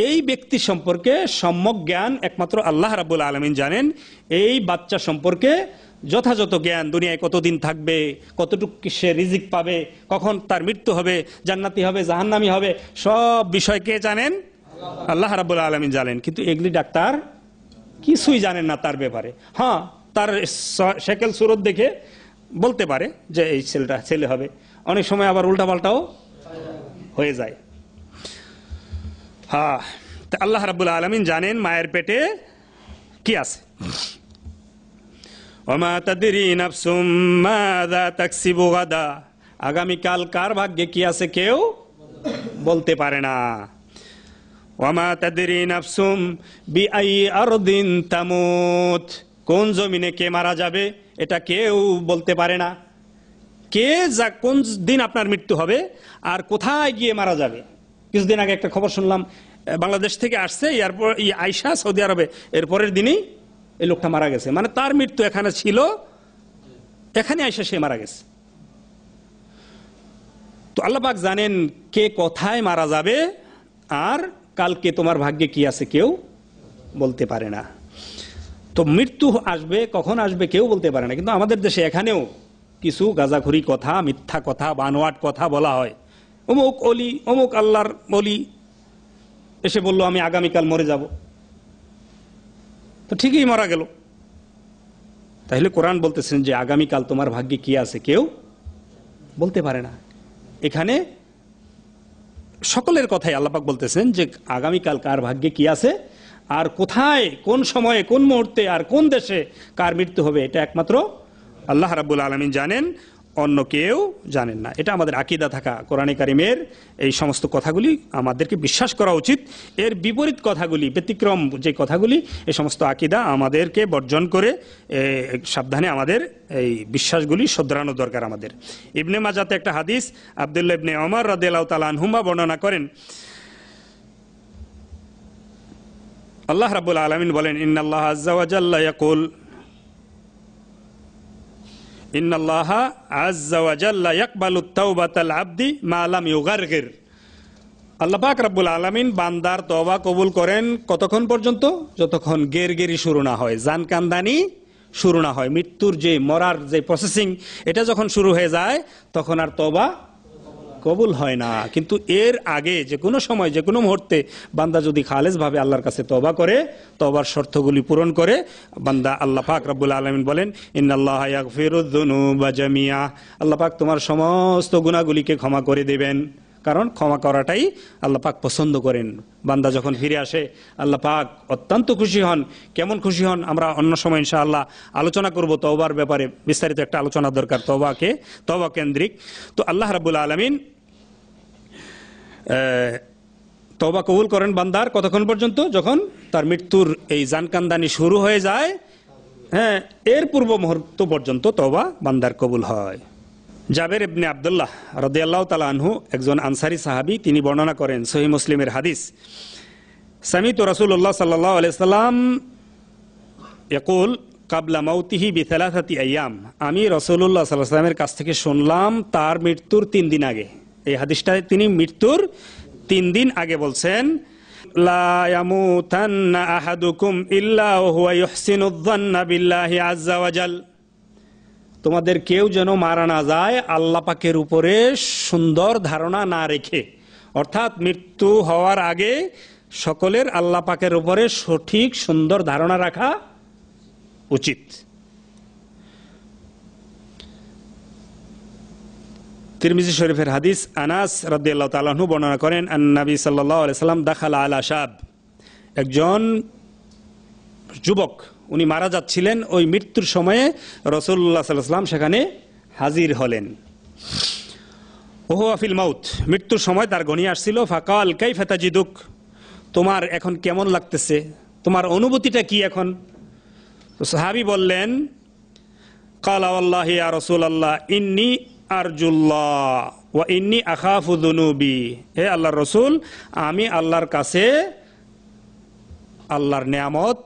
এই ব্যক্তি সম্পর্কে সম্যক জ্ঞান একমাত্র আল্লাহ রাবুল আলমিন জানেন এই বাচ্চা সম্পর্কে যথাযথ জ্ঞান দুনিয়ায় কতদিন থাকবে কতটুকু সে রিজিক পাবে কখন তার মৃত্যু হবে জান্নাতি হবে জাহান্নামি হবে সব বিষয় কে জানেন আল্লাহ রাবুল আলমী জানেন কিন্তু এগুলি ডাক্তার কিছুই জানেন না তার ব্যাপারে হ্যাঁ তার সেকেল সুরত দেখে বলতে পারে যে এই ছেলেটা ছেলে হবে অনেক সময় আবার উল্টাপাল্টাও হয়ে যায় হ্যাঁ আল্লাহ রাবুল আলমিন জানেন মায়ের পেটে কি আছে অমা তাদেরই আগামীকাল কার ভাগ্যে কি আছে কেউ বলতে পারে না ওমা তাদেরই আফসুম বি আই আরদিন তামুত কোন জমিনে কে মারা যাবে এটা কেউ বলতে পারে না কে যা কোন দিন আপনার মৃত্যু হবে আর কোথায় গিয়ে মারা যাবে কিছুদিন আগে একটা খবর শুনলাম বাংলাদেশ থেকে আসছে এরপর আইসা সৌদি আরবে এরপরের দিনই এই লোকটা মারা গেছে মানে তার মৃত্যু এখানে ছিল এখানে এসে সে মারা গেছে তো আল্লাপাক জানেন কে কোথায় মারা যাবে আর কালকে তোমার ভাগ্যে কি আছে কেউ বলতে পারে না তো মৃত্যু আসবে কখন আসবে কেউ বলতে পারে না কিন্তু আমাদের দেশে এখানেও কিছু গাজাখুরি কথা মিথ্যা কথা বানোয়াট কথা বলা হয় অমুক অলি অমুক আল্লাহর অলি এসে বলল আমি আগামীকাল মরে যাব তো ঠিকই মারা গেল তাহলে কোরআন বলতেছেন যে আগামীকাল তোমার ভাগ্যে কি আছে কেউ বলতে পারে না এখানে সকলের কথাই আল্লাপাক বলতেছেন যে আগামীকাল কার ভাগ্যে কি আছে আর কোথায় কোন সময়ে কোন মুহূর্তে আর কোন দেশে কার মৃত্যু হবে এটা একমাত্র আল্লাহ রাবুল আলমিন জানেন অন্য কেউ জানেন না এটা আমাদের আকিদা থাকা কোরআনে কারিমের এই সমস্ত কথাগুলি আমাদেরকে বিশ্বাস করা উচিত এর বিপরীত কথাগুলি ব্যতিক্রম যে কথাগুলি এই সমস্ত আকিদা আমাদেরকে বর্জন করে সাবধানে আমাদের এই বিশ্বাসগুলি শোধরানো দরকার আমাদের ইবনে মাজাতে একটা হাদিস আবদুল্লা ইবনে অমর তালান তালানহুমা বর্ণনা করেন আল্লাহ রাবুল আলমিন বলেন ইন্না আল্লাহ আজ্জাওয়াজাল্লা ইয়াকুল ইন্নাল্লাহা আব্দি মা আল্লাহ আলামিন বান্দার তবা কবুল করেন কতক্ষণ পর্যন্ত যতক্ষণ গেরগেরি শুরু না হয় জানকান্দানি শুরু না হয় মৃত্যুর যে মরার যে প্রসেসিং এটা যখন শুরু হয়ে যায় তখন আর তবা কবুল হয় না কিন্তু এর আগে যে কোনো সময় যে কোনো মুহূর্তে বান্দা যদি খালেজভাবে আল্লাহর কাছে তবা করে তবার শর্তগুলি পূরণ করে বান্দা আল্লাহ পাক রাব্বুল আলমিন বলেন ইন্নআল্লাহ ফিরুদ্দনু বা জামিয়া আল্লাহ পাক তোমার সমস্ত গুণাগুলিকে ক্ষমা করে দেবেন কারণ ক্ষমা করাটাই আল্লাহ পাক পছন্দ করেন বান্দা যখন ফিরে আসে আল্লাহ পাক অত্যন্ত খুশি হন কেমন খুশি হন আমরা অন্য সময় ইনশাআল্লাহ আলোচনা করব তওবার ব্যাপারে বিস্তারিত একটা আলোচনা দরকার তবাকে তবা কেন্দ্রিক তো আল্লাহ রাবুল আলমিন তবা কবুল করেন বান্দার কতক্ষণ পর্যন্ত যখন তার মৃত্যুর এই জানকান্দানি শুরু হয়ে যায় হ্যাঁ এর পূর্ব মুহূর্ত পর্যন্ত তবা বান্দার কবুল হয় জাবের ইবনে আবদুল্লাহ রদিয়াল্লাহ তালা আনহু একজন আনসারি সাহাবি তিনি বর্ণনা করেন সহি মুসলিমের হাদিস সামিত রসুল্লাহ সাল্লাহ আলাইসাল্লাম একুল কাবলা মাউতিহি বিথালাথাতি আয়াম আমি রসুল্লাহ সাল্লাহ সাল্লামের কাছ থেকে শুনলাম তার মৃত্যুর তিন দিন আগে এই হাদিসটা তিনি মৃত্যুর তিন দিন আগে বলছেন তোমাদের কেউ যেন মারা না যায় আল্লাহ পাকের উপরে সুন্দর ধারণা না রেখে অর্থাৎ মৃত্যু হওয়ার আগে সকলের আল্লাহ পাকের উপরে সঠিক সুন্দর ধারণা রাখা উচিত তিরমিজি শরীফের হাদিস আনাস রদ্দিয়াল্লাহ তালাহু বর্ণনা করেন আন্নাবি সাল্লাহ সাল্লাম দাখাল আলা সাব একজন যুবক উনি মারা যাচ্ছিলেন ওই মৃত্যুর সময়ে রসুল্লাহ সাল্লাম সেখানে হাজির হলেন ওহো আফিল মাউত মৃত্যুর সময় তার গণিয়ে আসছিল ফাকাল কাই ফেতাজিদুক তোমার এখন কেমন লাগতেছে তোমার অনুভূতিটা কি এখন তো সাহাবি বললেন কালা আল্লাহ ইয়া রসুল আল্লাহ ইন্নি ইন্নি আখাফুদনুবি হে আল্লাহর রসুল আমি আল্লাহর কাছে আল্লাহর নিয়ামত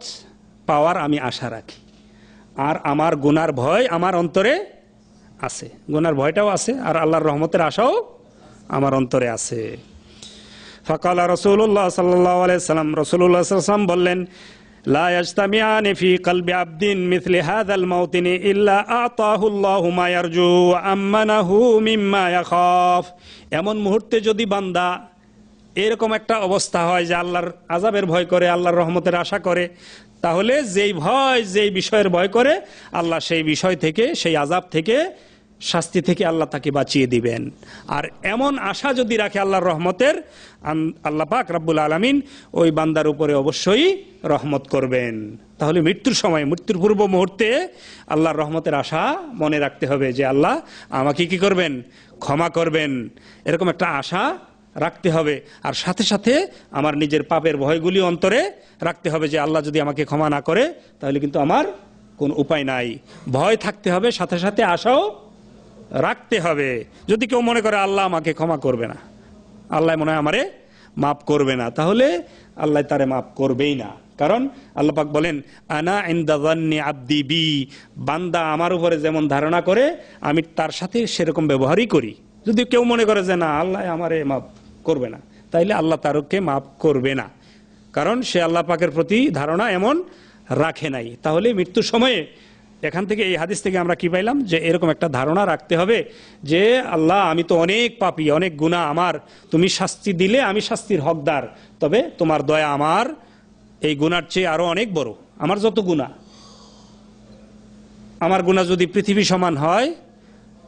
পাওয়ার আমি আশা রাখি আর আমার গুনার ভয় আমার অন্তরে আছে গুনার ভয়টাও আছে আর আল্লাহর রহমতের আশাও আমার অন্তরে আছে ফকাল রসুল্লাহ সাল্লাহ আলাইসাল্লাম রসুল্লাহ সাল্লাম বললেন لا يجتمعان في قلب عبد مثل هذا الموطن إلا أعطاه الله ما يرجو وأمنه مما يخاف এমন মুহূর্তে যদি বান্দা এরকম একটা অবস্থা হয় যে আল্লাহর আজাবের ভয় করে আল্লাহর রহমতের আশা করে তাহলে যেই ভয় যেই বিষয়ের ভয় করে আল্লাহ সেই বিষয় থেকে সেই আজাব থেকে শাস্তি থেকে আল্লাহ তাকে বাঁচিয়ে দিবেন আর এমন আশা যদি রাখে আল্লাহর রহমতের আল্লাহ পাক রাব্বুল আলমিন ওই বান্দার উপরে অবশ্যই রহমত করবেন তাহলে মৃত্যুর সময় মৃত্যুর পূর্ব মুহূর্তে আল্লাহর রহমতের আশা মনে রাখতে হবে যে আল্লাহ আমাকে কি করবেন ক্ষমা করবেন এরকম একটা আশা রাখতে হবে আর সাথে সাথে আমার নিজের পাপের ভয়গুলি অন্তরে রাখতে হবে যে আল্লাহ যদি আমাকে ক্ষমা না করে তাহলে কিন্তু আমার কোন উপায় নাই ভয় থাকতে হবে সাথে সাথে আশাও রাখতে হবে যদি কেউ মনে করে আল্লাহ আমাকে ক্ষমা করবে না আল্লাহ মনে হয় আমারে মাফ করবে না তাহলে আল্লাহ তারে মাফ করবেই না কারণ আল্লাপাক বলেন আনা ইন্দাজান্নি আব্দি বি বান্দা আমার উপরে যেমন ধারণা করে আমি তার সাথে সেরকম ব্যবহারই করি যদি কেউ মনে করে যে না আল্লাহ আমারে মাফ করবে না তাইলে আল্লাহ তারককে মাফ করবে না কারণ সে আল্লাহ পাকের প্রতি ধারণা এমন রাখে নাই তাহলে মৃত্যু সময়ে এখান থেকে এই হাদিস থেকে আমরা কি পাইলাম যে এরকম একটা ধারণা রাখতে হবে যে আল্লাহ আমি তো অনেক পাপি অনেক গুণা আমার তুমি শাস্তি দিলে আমি শাস্তির হকদার তবে তোমার দয়া আমার এই গুণার চেয়ে আরও অনেক বড় আমার যত গুণা আমার গুণা যদি পৃথিবী সমান হয়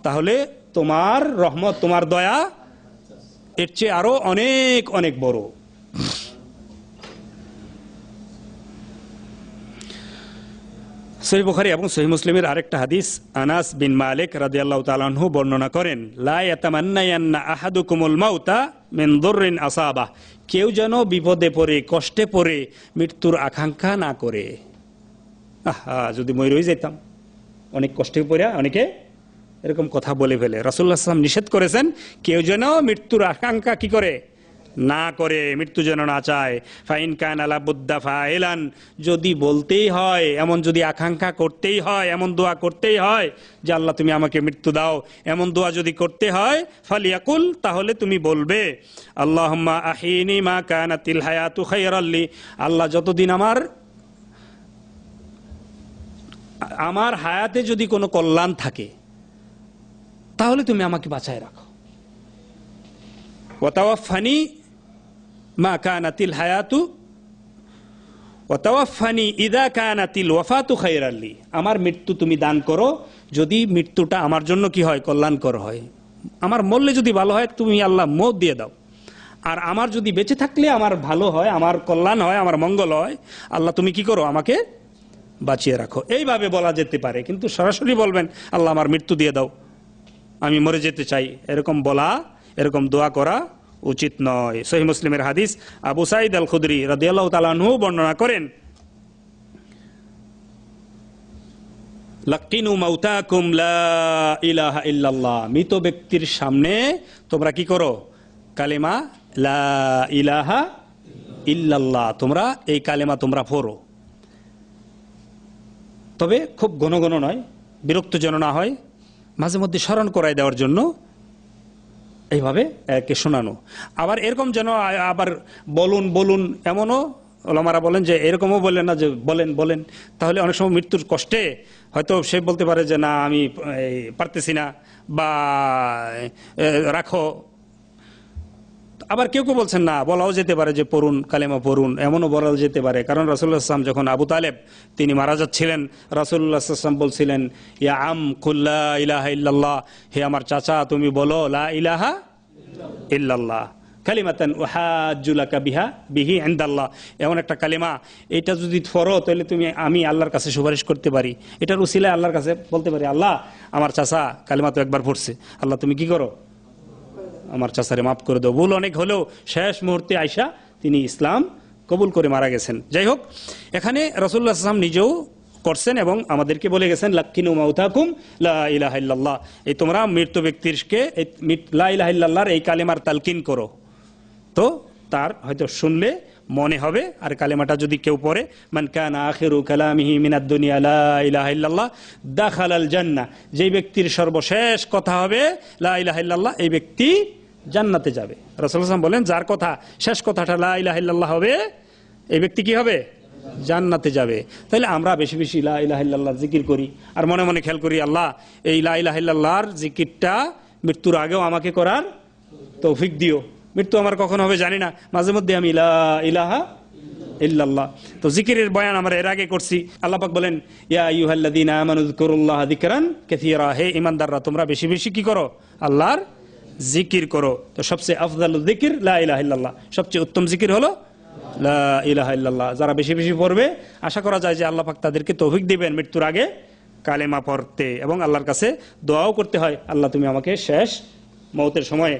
তাহলে তোমার রহমত তোমার দয়া এর চেয়ে আরও অনেক অনেক বড় সহি বুখারি এবং সহি মুসলিমের আরেকটা হাদিস আনাস বিন মালিক রাদিয়াল্লাহ তালাহু বর্ণনা করেন আহাদু আহাদুকুমুল মাউতা মিন দর্রিন আসাবাহ কেউ যেন বিপদে পড়ে কষ্টে পড়ে মৃত্যুর আকাঙ্ক্ষা না করে আহা যদি মই রয়ে যেতাম অনেক কষ্টে পড়ে অনেকে এরকম কথা বলে ফেলে রাসুল্লাহ আসলাম নিষেধ করেছেন কেউ যেন মৃত্যুর আকাঙ্ক্ষা কি করে না করে মৃত্যু যেন না চায় ফাইন কান আলাবুদ্দা ফাইলান যদি বলতেই হয় এমন যদি আকাঙ্ক্ষা করতেই হয় এমন দোয়া করতেই হয় যে আল্লাহ তুমি আমাকে মৃত্যু দাও এমন দোয়া যদি করতে হয় ফালিয়াকুল তাহলে তুমি বলবে আল্লাহ আহিনী মা কানা তিল হায়াতু খাইরাল্লি আল্লাহ যতদিন আমার আমার হায়াতে যদি কোনো কল্যাণ থাকে তাহলে তুমি আমাকে বাঁচায় রাখো ওয়াতাওয়াফানি মা কানাতিল হায়াতু ওয়াতাওয়াফানি ইদা কানাতিল ওয়াফাতু খাইর আল্লি আমার মৃত্যু তুমি দান করো যদি মৃত্যুটা আমার জন্য কি হয় কল্যাণকর হয় আমার মরলে যদি ভালো হয় তুমি আল্লাহ মত দিয়ে দাও আর আমার যদি বেঁচে থাকলে আমার ভালো হয় আমার কল্যাণ হয় আমার মঙ্গল হয় আল্লাহ তুমি কি করো আমাকে বাঁচিয়ে রাখো এইভাবে বলা যেতে পারে কিন্তু সরাসরি বলবেন আল্লাহ আমার মৃত্যু দিয়ে দাও আমি মরে যেতে চাই এরকম বলা এরকম দোয়া করা উচিত নয় সহি মুসলিমের হাদিস আবু সাইদ আল খুদরি রদিয়াল্লাহ তালাহু বর্ণনা করেন লাক্কিনু মাউতাকুম কুমলা ইলাহা ইল্লাল্লাহ মৃত ব্যক্তির সামনে তোমরা কি করো কালেমা লা ইলাহা ইল্লাল্লাহ তোমরা এই কালেমা তোমরা পড়ো তবে খুব ঘন ঘন নয় বিরক্ত যেন না হয় মাঝে মধ্যে স্মরণ করায় দেওয়ার জন্য এইভাবে একে শোনানো আবার এরকম যেন আবার বলুন বলুন এমনও ওলামারা বলেন যে এরকমও বলেন না যে বলেন বলেন তাহলে অনেক সময় মৃত্যুর কষ্টে হয়তো সে বলতে পারে যে না আমি পারতেছি না বা রাখো আবার কেউ কেউ বলছেন না বলাও যেতে পারে যে পড়ুন কালেমা পড়ুন এমনও বলাও যেতে পারে কারণ আসলাম যখন আবু তালেব তিনি মারা যাচ্ছিলেন রাসুল্লাহাম বলছিলেন ইয়া আম কুল্লা ইলাহা ইল্লাল্লাহ হে আমার চাচা তুমি বলো লা ইলাহা ইল্লাল্লাহ কালিমাতান ওহাজুলাকা বিহা বিহি ইন্দাল্লাহ এমন একটা কালিমা এটা যদি ফরো তাহলে তুমি আমি আল্লাহর কাছে সুপারিশ করতে পারি এটার উসিলে আল্লাহর কাছে বলতে পারি আল্লাহ আমার চাষা কালিমা তো একবার পড়ছে আল্লাহ তুমি কি করো আমার চাষারে মাফ করে দাও ভুল অনেক হলেও শেষ মুহূর্তে আয়সা তিনি ইসলাম কবুল করে মারা গেছেন যাই হোক এখানে রসুল্লাহ আসলাম নিজেও করছেন এবং আমাদেরকে বলে গেছেন লাক্ষিনু মাউতাকুম লাহ এই তোমরা মৃত্যু ব্যক্তিরকে লাহিল্লাহর এই কালেমার তালকিন করো তো তার হয়তো শুনলে মনে হবে আর কালেমাটা যদি কেউ পড়ে মান কান আখেরু কালামিহি মিনাদ্দুনিয়া লা ইলাহা ইল্লাল্লাহ দাখালাল জান্নাহ যেই ব্যক্তির সর্বশেষ কথা হবে লা ইলাহা ইল্লাল্লাহ এই ব্যক্তি জান্নাতে যাবে রাসূল সাল্লাল্লাহু বলেন যার কথা শেষ কথাটা লা ইলাহা ইল্লাল্লাহ হবে এই ব্যক্তি কি হবে জান্নাতে যাবে তাহলে আমরা বেশি বেশি ইলা ইলাহিল্লাহ জিকির করি আর মনে মনে খেয়াল করি আল্লাহ এই ইলা ইলাহিল্লাহর জিকিরটা মৃত্যুর আগেও আমাকে করার তৌফিক দিও মৃত্যু আমার কখন হবে জানি না মাঝে মধ্যে আমি ইলা ইলাহা ইল্লাল্লাহ তো জিকিরের বয়ান আমরা এর আগে করছি আল্লাপাক বলেন ইয়া ইউহাল্লাদিন আমানুদ্কুরুল্লাহ দিকরান কেথিয়ারা হে ইমানদাররা তোমরা বেশি বেশি কি করো আল্লাহর জিকির করো তো সবচেয়ে আফজাল জিকির লা ইলাহা ইল্লাল্লাহ সবচেয়ে উত্তম জিকির হলো ইল্লাল্লাহ যারা বেশি বেশি পড়বে আশা করা যায় যে আল্লাহ পাক তাদেরকে তৌফিক দিবেন মৃত্যুর আগে কালেমা পড়তে এবং আল্লাহর কাছে দোয়াও করতে হয় আল্লাহ তুমি আমাকে শেষ মৌতের সময়ে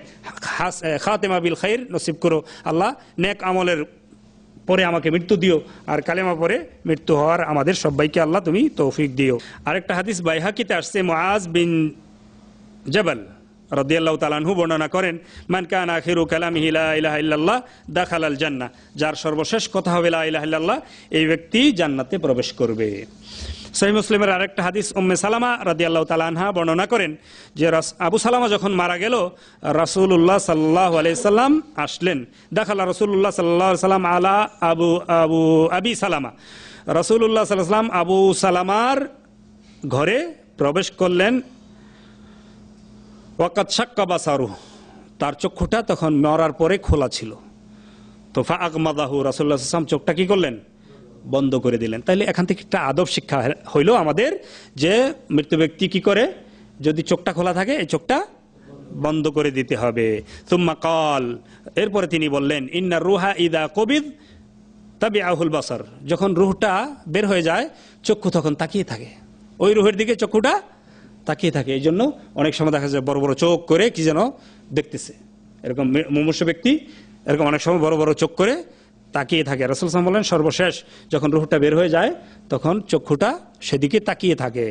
খাতেমা বিল খাইর নসিব করো আল্লাহ নেক আমলের পরে আমাকে মৃত্যু দিও আর কালেমা পরে মৃত্যু হওয়ার আমাদের সবাইকে আল্লাহ তুমি তৌফিক দিও আরেকটা হাদিস বাইহাকিতে আসছে মাজ বিন জবল রদিয়াল্লাহ তালানহু বর্ণনা করেন মান কান আখিরু কালাম ইলাহিল্লাহ দাখাল আল জান্না যার সর্বশেষ কথা হবে ইলাহিল্লাহ এই ব্যক্তি জান্নাতে প্রবেশ করবে সহি মুসলিমের আরেকটা হাদিস উম্মে সালামা রাদিয়াল্লাহ তালানহা বর্ণনা করেন যে আবু সালামা যখন মারা গেল উল্লাহ সাল্লাহ সাল্লাম আসলেন দেখালা রসুল্লাহ সাল্লাহ সাল্লাম আলা আবু আবু আবি সালামা সাল্লাহ সাল্লাম আবু সালামার ঘরে প্রবেশ করলেন ওয়াকাত সাক্কা বা সারু তার চক্ষুটা তখন মরার পরে খোলা ছিল তো ফা আকমাদাহু রাসুল্লাহ সাল্লাম চোখটা কি করলেন বন্ধ করে দিলেন তাহলে এখান থেকে একটা আদব শিক্ষা হইল আমাদের যে মৃত্যু ব্যক্তি কি করে যদি চোখটা খোলা থাকে এই চোখটা বন্ধ করে দিতে হবে সুম্মা কল এরপরে তিনি বললেন ইন্না রুহা ইদা কবিদ তবে আহুল বাসর যখন রুহটা বের হয়ে যায় চক্ষু তখন তাকিয়ে থাকে ওই রুহের দিকে চক্ষুটা তাকিয়ে থাকে এই জন্য অনেক সময় দেখা যায় বড় বড় চোখ করে কি যেন দেখতেছে এরকম মুমূর্ষ ব্যক্তি এরকম অনেক সময় বড় বড় চোখ করে তাকিয়ে থাকে রসুল সাম বলেন সর্বশেষ যখন রুহটা বের হয়ে যায় তখন চক্ষুটা সেদিকে তাকিয়ে থাকে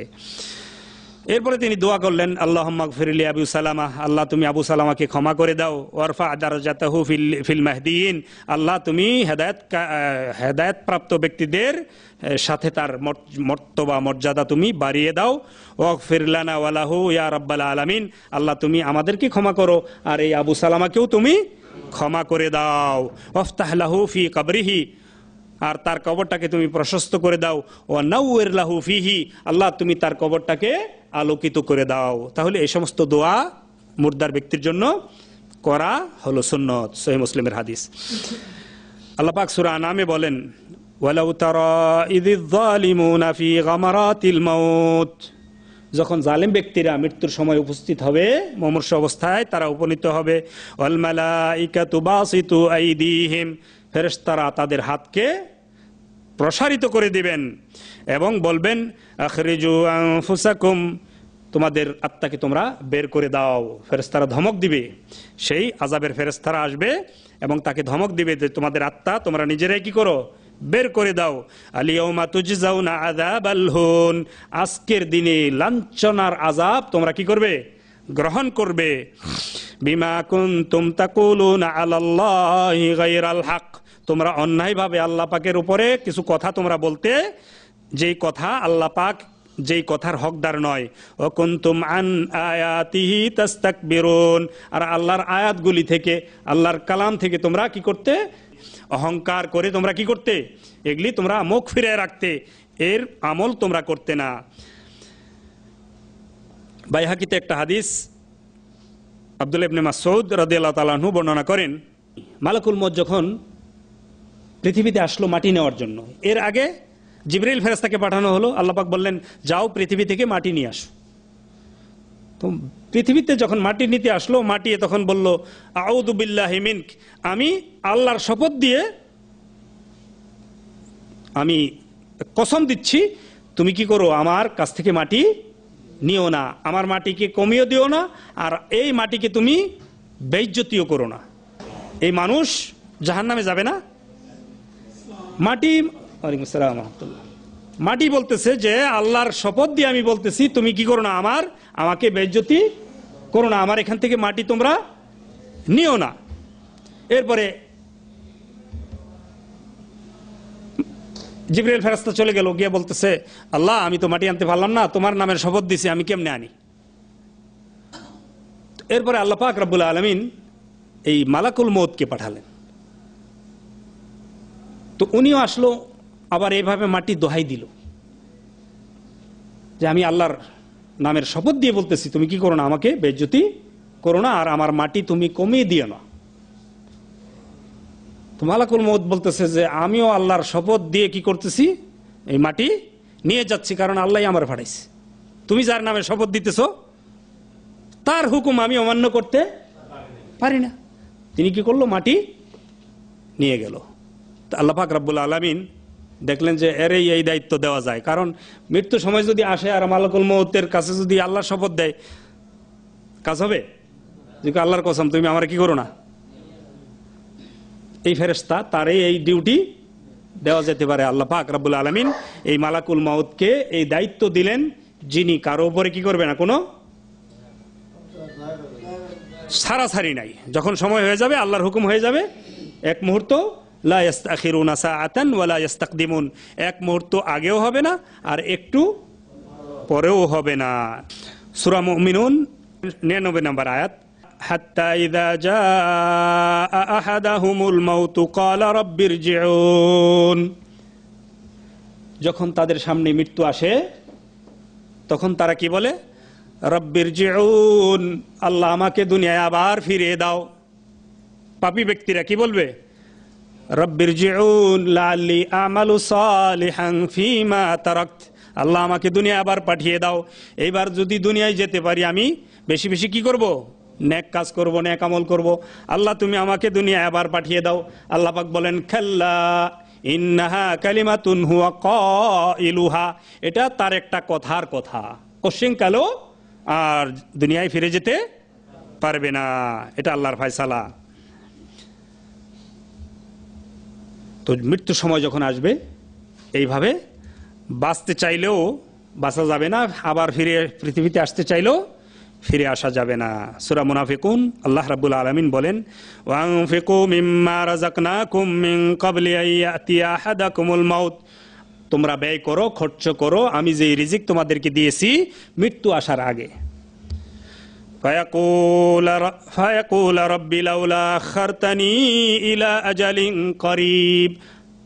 এরপরে তিনি দোয়া করলেন আল্লাহ ফিরিলি আবু সালামা আল্লাহ তুমি আবু সালামাকে ক্ষমা করে দাও ওরফা আদারজাতাহু ফিল মাহদিন আল্লাহ তুমি হেদায়ত হেদায়ত প্রাপ্ত ব্যক্তিদের সাথে তার মর্তবা মর্যাদা তুমি বাড়িয়ে দাও ওয়াক ফিরলানা ওয়ালাহু ইয়া রব্বাল আলামিন আল্লাহ তুমি আমাদেরকে ক্ষমা করো আর এই আবু সালামাকেও তুমি ক্ষমা করে দাও ওফতাহলাহু ফি কাবরিহি আর তার কবরটাকে তুমি প্রশস্ত করে দাও ও নাউ লাহু ফিহি আল্লাহ তুমি তার কবরটাকে আলোকিত করে দাও তাহলে এই সমস্ত দোয়া মুর্দার ব্যক্তির জন্য করা হলো সুন্নত সহি মুসলিমের হাদিস আল্লাপাক সুরা নামে বলেন ওয়ালাউ তারা যখন জালিম ব্যক্তিরা মৃত্যুর সময় উপস্থিত হবে মমর্ষ অবস্থায় তারা উপনীত হবে অলমালা ইকাতু বাসিতু আইদিহিম ফেরেস্তারা তাদের হাতকে প্রসারিত করে দিবেন এবং বলবেন আখরিজু ফুসাকুম তোমাদের আত্মাকে তোমরা বের করে দাও ফেরেস্তারা ধমক দিবে সেই আজাবের ফেরেস্তারা আসবে এবং তাকে ধমক দিবে যে তোমাদের আত্মা তোমরা নিজেরাই কি করো বের করে দাও আলিয়মা না আলহুন আজকের দিনে লাঞ্ছনার আজাব তোমরা কি করবে গ্রহণ করবে বিমা কুন তুম তাকুলুন আলাল্লাহি গায়রাল হক তোমরা অন্যায়ভাবে ভাবে আল্লাপাকের উপরে কিছু কথা তোমরা বলতে যেই কথা আল্লাহ পাক যেই কথার হকদার নয় অকুন্তুম আন আয়াতিহি তাস্তাক বেরোন আর আল্লাহর আয়াতগুলি থেকে আল্লাহর কালাম থেকে তোমরা কি করতে অহংকার করে তোমরা কি করতে এগুলি তোমরা মুখ ফিরে রাখতে এর আমল তোমরা করতে না বাইহাকিতে একটা হাদিস আবদুল ইবনে মাসউদ রাদিয়াল্লাহু তালাহু বর্ণনা করেন মালাকুল মত যখন পৃথিবীতে আসলো মাটি নেওয়ার জন্য এর আগে জিবরিল ফেরেস্তাকে পাঠানো হলো আল্লাপাক বললেন যাও পৃথিবী থেকে মাটি নিয়ে আসো তো পৃথিবীতে যখন মাটি নিতে আসলো মাটি তখন বলল আউদুবিল্লাহ হিমিনক আমি আল্লাহর শপথ দিয়ে আমি কসম দিচ্ছি তুমি কি করো আমার কাছ থেকে মাটি নিও না আমার মাটিকে কমিয়ে দিও না আর এই মাটিকে তুমি বেজ্জতীয় করো না এই মানুষ জাহান নামে যাবে না মাটি মাটি বলতেছে যে আল্লাহর শপথ দিয়ে আমি বলতেছি তুমি কি করো না আমার আমাকে বেজ্জতি করো না আমার এখান থেকে মাটি তোমরা নিও না এরপরে জিবরিল ফেরাস্তা চলে গেল গিয়ে বলতেছে আল্লাহ আমি তো মাটি আনতে পারলাম না তোমার নামের শপথ দিছি আমি কেমনে আনি এরপরে আল্লাহ পাক রাবুল আলমিন এই মালাকুল মোদকে পাঠালেন তো উনিও আসলো আবার এভাবে মাটি দোহাই দিল যে আমি আল্লাহর নামের শপথ দিয়ে বলতেছি তুমি কি করো না আমাকে বেজ্যোতি করো না আর আমার মাটি তুমি কমিয়ে দিও না তো মালাকুল মৌদ বলতেছে যে আমিও আল্লাহর শপথ দিয়ে কি করতেছি এই মাটি নিয়ে যাচ্ছি কারণ আল্লাহ আমার ফাটাইছে তুমি যার নামে শপথ দিতেছ তার হুকুম আমি অমান্য করতে পারি না তিনি কি করলো মাটি নিয়ে গেল আল্লাহাক রাবুল আলমিন দেখলেন যে এরই এই দায়িত্ব দেওয়া যায় কারণ মৃত্যু সময় যদি আসে আর মালাকুল মহতের কাছে যদি আল্লাহর শপথ দেয় কাজ হবে যে আল্লাহর কসম তুমি আমার কি করো না এই ফেরেস্তা তারই এই ডিউটি দেওয়া যেতে পারে আল্লাহ পাক রাবুল আলমিন এই মালাকুল মাউদকে এই দায়িত্ব দিলেন যিনি কারো উপরে কি করবে না কোনো সারাসারি নাই যখন সময় হয়ে যাবে আল্লাহর হুকুম হয়ে যাবে এক মুহূর্ত লা ইয়াস্তাখিরুনা সাআতান ওয়া লা ইস্তাকদিমুন এক মুহূর্ত আগেও হবে না আর একটু পরেও হবে না সূরা মুমিনুন 99 নম্বর আয়াত حتى إذا جاء أحدهم الموت قال رب যখন তাদের সামনে মৃত্যু আসে তখন তারা কি বলে রব্বির জিউন আল্লাহ আমাকে দুনিয়ায় আবার ফিরিয়ে দাও পাপি ব্যক্তিরা কি বলবে রব্বির লালি আমালু সালিহান ফিমা তারাক্ত আল্লাহ আমাকে দুনিয়া আবার পাঠিয়ে দাও এইবার যদি দুনিয়ায় যেতে পারি আমি বেশি বেশি কি করব। ন্যাক কাজ করব ন্যাক আমল করব আল্লাহ তুমি আমাকে দুনিয়ায় আবার পাঠিয়ে দাও আল্লাহ পাক বলেন খেল্লা ইন্নাহা কালিমা তুনহুয়া ক ইলুহা এটা তার একটা কথার কথা কালো আর দুনিয়ায় ফিরে যেতে পারবে না এটা আল্লাহর ফয়সালা তো মৃত্যু সময় যখন আসবে এইভাবে বাঁচতে চাইলেও বাঁচা যাবে না আবার ফিরে পৃথিবীতে আসতে চাইলেও ফিরে আসা যাবে না সুরা মুনাফিকুন আল্লাহ রাবুল আলমিন বলেন ওয়াং ফিকু মিম্মা না কুম মিং কাবলিয়া মাউত তোমরা ব্যয় করো খরচ করো আমি যেই রিজিক তোমাদেরকে দিয়েছি মৃত্যু আসার আগে ফায়াকুল ইলা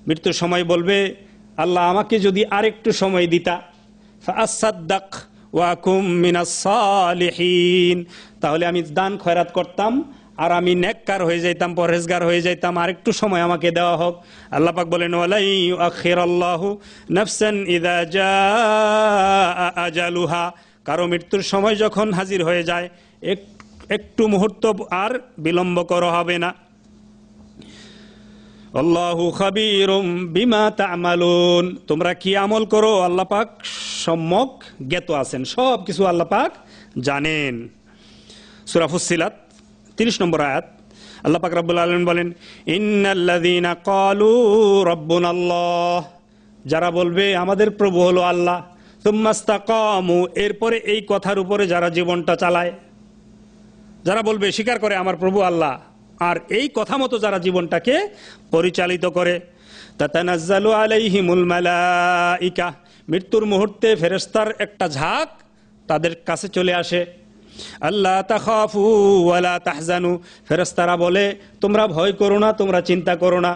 মৃত্যুর সময় বলবে আল্লাহ আমাকে যদি আরেকটু সময় দিতা তাহলে আমি দান খয়রাত করতাম আর আমি নেককার হয়ে যাইতাম পরেজগার হয়ে যাইতাম আর একটু সময় আমাকে দেওয়া হোক আল্লাপাক বলেন ওয়ালাই আল্লাহু নফসান ইদা আজালুহা কারো মৃত্যুর সময় যখন হাজির হয়ে যায় একটু মুহূর্ত আর বিলম্ব করা হবে না তোমরা কি আমল করো আল্লাপাক সম্যক জ্ঞাত আছেন সব কিছু আল্লাপাক জানেন সুরাফুসিলাত তিরিশ নম্বর আয়াত আল্লাহ পাক আলম আলমিন বলেন ইন্নাল্লাযীনা রব্বুন আল্লাহ যারা বলবে আমাদের প্রভু হলো আল্লাহ তুম্মাস্তাকামু এরপরে এই কথার উপরে যারা জীবনটা চালায় যারা বলবে স্বীকার করে আমার প্রভু আল্লাহ আর এই কথা মতো যারা জীবনটাকে পরিচালিত করে মালাইকা মৃত্যুর মুহূর্তে ফেরেস্তার একটা ঝাঁক তাদের কাছে চলে আসে আল্লাহ তাহাফু আল্লাহ তাহজানু ফেরস্তারা বলে তোমরা ভয় করো না তোমরা চিন্তা করো না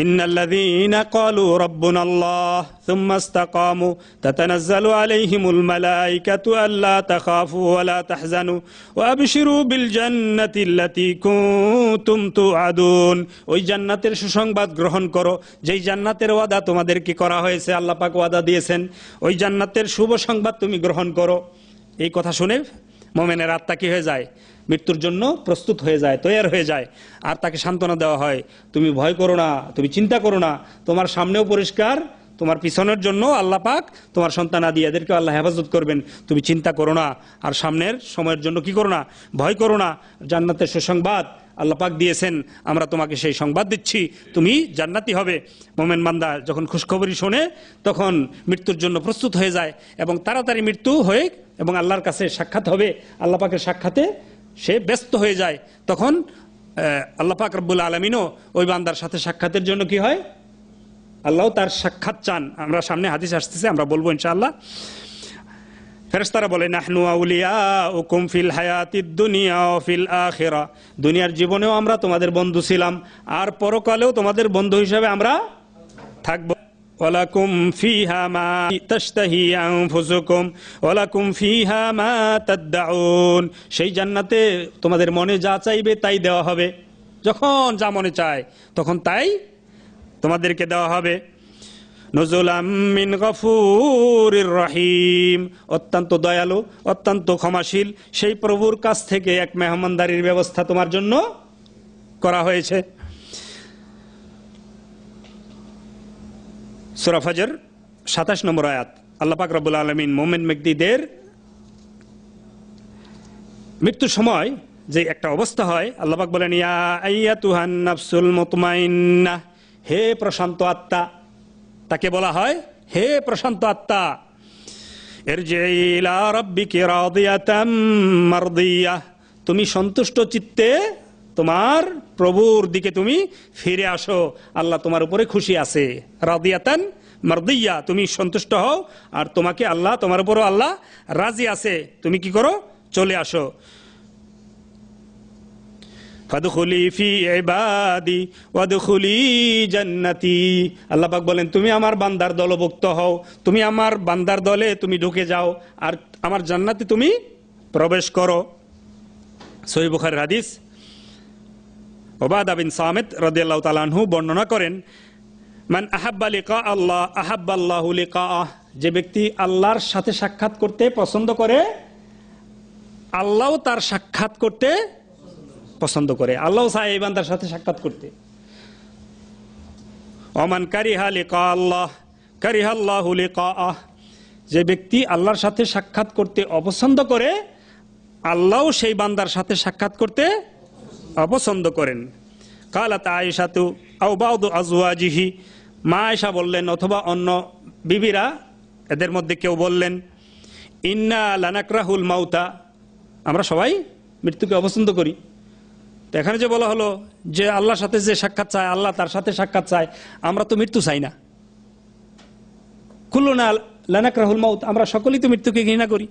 إن الذين قالوا ربنا الله ثم استقاموا تتنزل عليهم الملائكة ألا تخافوا ولا تحزنوا وأبشروا بالجنة التي كنتم توعدون ওই জান্নাতের সুসংবাদ গ্রহণ করো যেই জান্নাতের ওয়াদা তোমাদেরকে করা হয়েছে আল্লাহ পাক ওয়াদা দিয়েছেন ওই জান্নাতের শুভ সংবাদ তুমি গ্রহণ করো এই কথা শুনে মোমেনের আত্মা কি হয়ে যায় মৃত্যুর জন্য প্রস্তুত হয়ে যায় তৈয়ার হয়ে যায় আর তাকে সান্ত্বনা দেওয়া হয় তুমি ভয় করো না তুমি চিন্তা করো না তোমার সামনেও পরিষ্কার তোমার পিছনের জন্য আল্লাহ পাক তোমার সন্তান আদি এদেরকে আল্লাহ হেফাজত করবেন তুমি চিন্তা করো না আর সামনের সময়ের জন্য কি করো না ভয় করো না জান্নাতের সুসংবাদ আল্লাহ পাক দিয়েছেন আমরা তোমাকে সেই সংবাদ দিচ্ছি তুমি জান্নাতি হবে মোমেন মান্দা যখন খুশখবরি শোনে তখন মৃত্যুর জন্য প্রস্তুত হয়ে যায় এবং তাড়াতাড়ি মৃত্যু হয়ে এবং আল্লাহর কাছে সাক্ষাৎ হবে আল্লাহ পাকের সাক্ষাতে সে ব্যস্ত হয়ে যায় তখন আল্লাহ ফাকরবুল রব্বুল আলমিনও ওই বান্দার সাথে সাক্ষাতের জন্য কি হয় আল্লাহ তার সাক্ষাৎ চান আমরা সামনে হাদিস আসতেছে আমরা বলবো ইনশাল্লাহ ফেরস্তারা বলে নাহনু আউলিয়া ওকুম ফিল হায়াতিদ দুনিয়া ও ফিল আখেরা দুনিয়ার জীবনেও আমরা তোমাদের বন্ধু ছিলাম আর পরকালেও তোমাদের বন্ধু হিসাবে আমরা থাকবো ওয়ালাকুম ফিহা মা তাশতাহি আনফুসুকুম ওয়ালাকুম ফিহা মা তাদদাউন সেই জান্নাতে তোমাদের মনে যা চাইবে তাই দেওয়া হবে যখন যা মনে চায় তখন তাই তোমাদেরকে দেওয়া হবে নজুলামিন গফুর রহিম অত্যন্ত দয়ালু অত্যন্ত ক্ষমাশীল সেই প্রভুর কাছ থেকে এক মেহমানদারির ব্যবস্থা তোমার জন্য করা হয়েছে সুরা ফজর সাতাশ নম্বর আয়াত আল্লাহ পাক রব্বুল আলমিন মোমেন মেকদিদের মৃত্যুর সময় যে একটা অবস্থা হয় আল্লাহ বলেন ইয়া আইয়া তুহান নাফসুল মতমাইন্না হে প্রশান্ত আত্মা তাকে বলা হয় হে প্রশান্ত আত্মা তুমি সন্তুষ্ট চিত্তে তোমার প্রভুর দিকে তুমি ফিরে আসো আল্লাহ তোমার উপরে খুশি আছে রাদিয়াতান মারদিয়া তুমি সন্তুষ্ট হও আর তোমাকে আল্লাহ তোমার উপরও আল্লাহ রাজি আছে তুমি কি করো চলে আসো ফি আল্লাহ আল্লাপাক বলেন তুমি আমার বান্দার দলভুক্ত হও তুমি আমার বান্দার দলে তুমি ঢুকে যাও আর আমার জান্নাতে তুমি প্রবেশ করো সহি বুখার হাদিস ওবাদা বিন সামেদ রদিয়াল্লাহ তালাহু বর্ণনা করেন মান আহাব্বা লিকা আল্লাহ আহাব্বাল্লাহ লিকা আহ যে ব্যক্তি আল্লাহর সাথে সাক্ষাৎ করতে পছন্দ করে আল্লাহ তার সাক্ষাৎ করতে পছন্দ করে আল্লাহ চায় এই বান্দার সাথে সাক্ষাৎ করতে অমান কারিহা লিকা আল্লাহ আল্লাহ লিকা আহ যে ব্যক্তি আল্লাহর সাথে সাক্ষাৎ করতে অপছন্দ করে আল্লাহ সেই বান্দার সাথে সাক্ষাৎ করতে অপছন্দ করেন কালাত আয়েশাতু আউবাউদ আজুয়াজিহি মা আয়েশা বললেন অথবা অন্য বিবিরা এদের মধ্যে কেউ বললেন ইন্না লানাকরাহুল মাউতা আমরা সবাই মৃত্যুকে অপছন্দ করি তো এখানে যে বলা হলো যে আল্লাহর সাথে যে সাক্ষাৎ চায় আল্লাহ তার সাথে সাক্ষাৎ চায় আমরা তো মৃত্যু চাই না না লানাক রাহুল মাউত আমরা সকলেই তো মৃত্যুকে ঘৃণা করি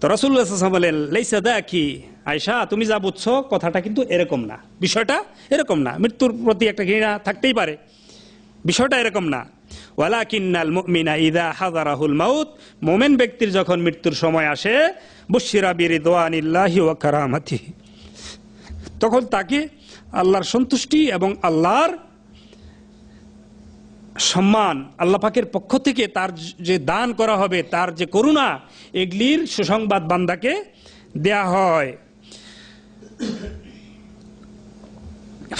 তো রসুল্লাহ বলেন লেইসা দা কি আয়সা তুমি যা বুঝছো কথাটা কিন্তু এরকম না বিষয়টা এরকম না মৃত্যুর প্রতি একটা ঘৃণা থাকতেই পারে বিষয়টা এরকম না ওয়ালা কিন্নাল মিনা ইদা আহুল মাউত মোমেন ব্যক্তির যখন মৃত্যুর সময় আসে বুশিরা বির দোয়ানিল্লাহি ও কারামাতি তখন তাকে আল্লাহর সন্তুষ্টি এবং আল্লাহর সম্মান আল্লাহ পাকের পক্ষ থেকে তার যে দান করা হবে তার যে করুণা এগুলির সুসংবাদ বান্দাকে দেয়া হয়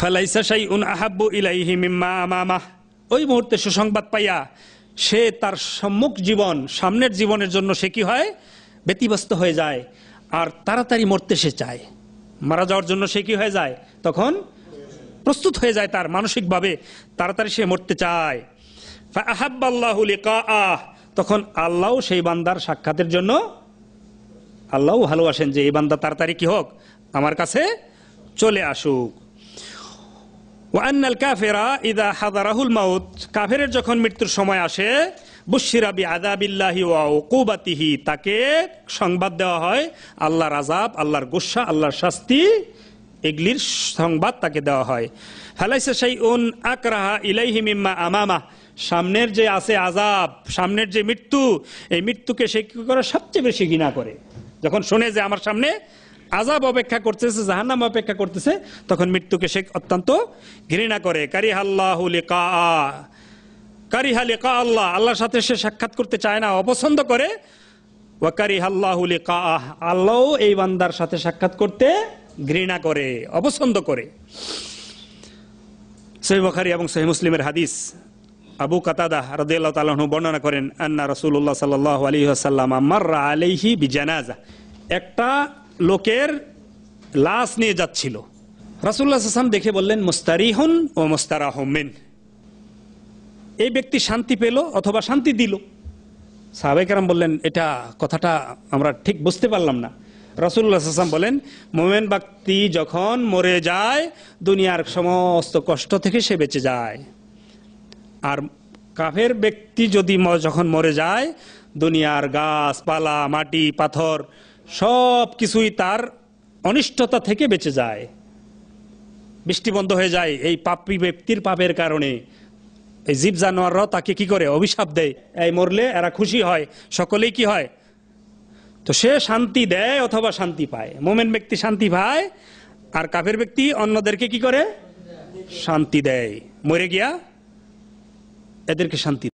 ফালাইসা সাই উন আহাব্বু ইলাইহি মিম্মা আমামা ওই মুহূর্তে সুসংবাদ পাইয়া সে তার সম্মুখ জীবন সামনের জীবনের জন্য সে কি হয় ব্যতিব্যস্ত হয়ে যায় আর তাড়াতাড়ি মরতে সে চায় মারা যাওয়ার জন্য সে কি হয়ে যায় তখন প্রস্তুত হয়ে যায় তার মানসিকভাবে তাড়াতাড়ি সে মরতে চায় আহ তখন আল্লাহ সেই বান্দার সাক্ষাতের জন্য আল্লাহ ভালোবাসেন যে এই বান্দা তাড়াতাড়ি কি হোক আমার কাছে চলে আসুক ওয়ান্নাল কাফেরা ইদা রাহুল মাউত কাফেরের যখন মৃত্যুর সময় আসে বুশিরাবি আদাবিল্লাহি ওকুবাতিহি তাকে সংবাদ দেওয়া হয় আল্লাহর আজাব আল্লাহর গুসা আল্লাহর শাস্তি এগুলির সংবাদ তাকে দেওয়া হয় ফালাইসে সেই উন আকরাহা ইলাইহি মিম্মা আমামা সামনের যে আছে আজাব সামনের যে মৃত্যু এই মৃত্যুকে সে কী করে সবচেয়ে বেশি ঘৃণা করে যখন শোনে যে আমার সামনে আজাব অপেক্ষা করতেছে জাহান্নাম অপেক্ষা করতেছে তখন মৃত্যুকে সে অত্যন্ত ঘৃণা করে কারিহাল্লাহ কারিহা লিকা আল্লাহ আল্লাহর সাথে সে সাক্ষাৎ করতে চায় না অপছন্দ করে ওয়াকারিহাল্লাহুল কাহ আল্লাহও এই বান্দার সাথে সাক্ষাৎ করতে ঘৃণা করে অপছন্দ করে সহিবখারি এবং সহি মুসলিমের হাদিস আবু কাতাদা রদিয়াল্লাহ তালাহু বর্ণনা করেন আন্না রসুল্লাহ সাল্লাহ আলী সাল্লাম মার্রা আলাইহি বিজানাজা একটা লোকের লাশ নিয়ে যাচ্ছিল রাসুল্লাহ হাসান দেখে বললেন মুস্তারিহন ও হোমেন এই ব্যক্তি শান্তি পেল অথবা শান্তি দিল সাহাবেকরাম বললেন এটা কথাটা আমরা ঠিক বুঝতে পারলাম না রসুল্লাহ হাসান বলেন মোমেন ব্যক্তি যখন মরে যায় দুনিয়ার সমস্ত কষ্ট থেকে সে বেঁচে যায় আর কাফের ব্যক্তি যদি যখন মরে যায় দুনিয়ার গাছপালা মাটি পাথর সব কিছুই তার অনিষ্টতা থেকে বেঁচে যায় বৃষ্টি বন্ধ হয়ে যায় এই পাপি ব্যক্তির পাপের কারণে এই জীব জানোয়াররাও তাকে কি করে অভিশাপ দেয় এই মরলে এরা খুশি হয় সকলেই কি হয় তো সে শান্তি দেয় অথবা শান্তি পায় মোমেন ব্যক্তি শান্তি পায় আর কাফের ব্যক্তি অন্যদেরকে কি করে শান্তি দেয় মরে গিয়া এদেরকে শান্তি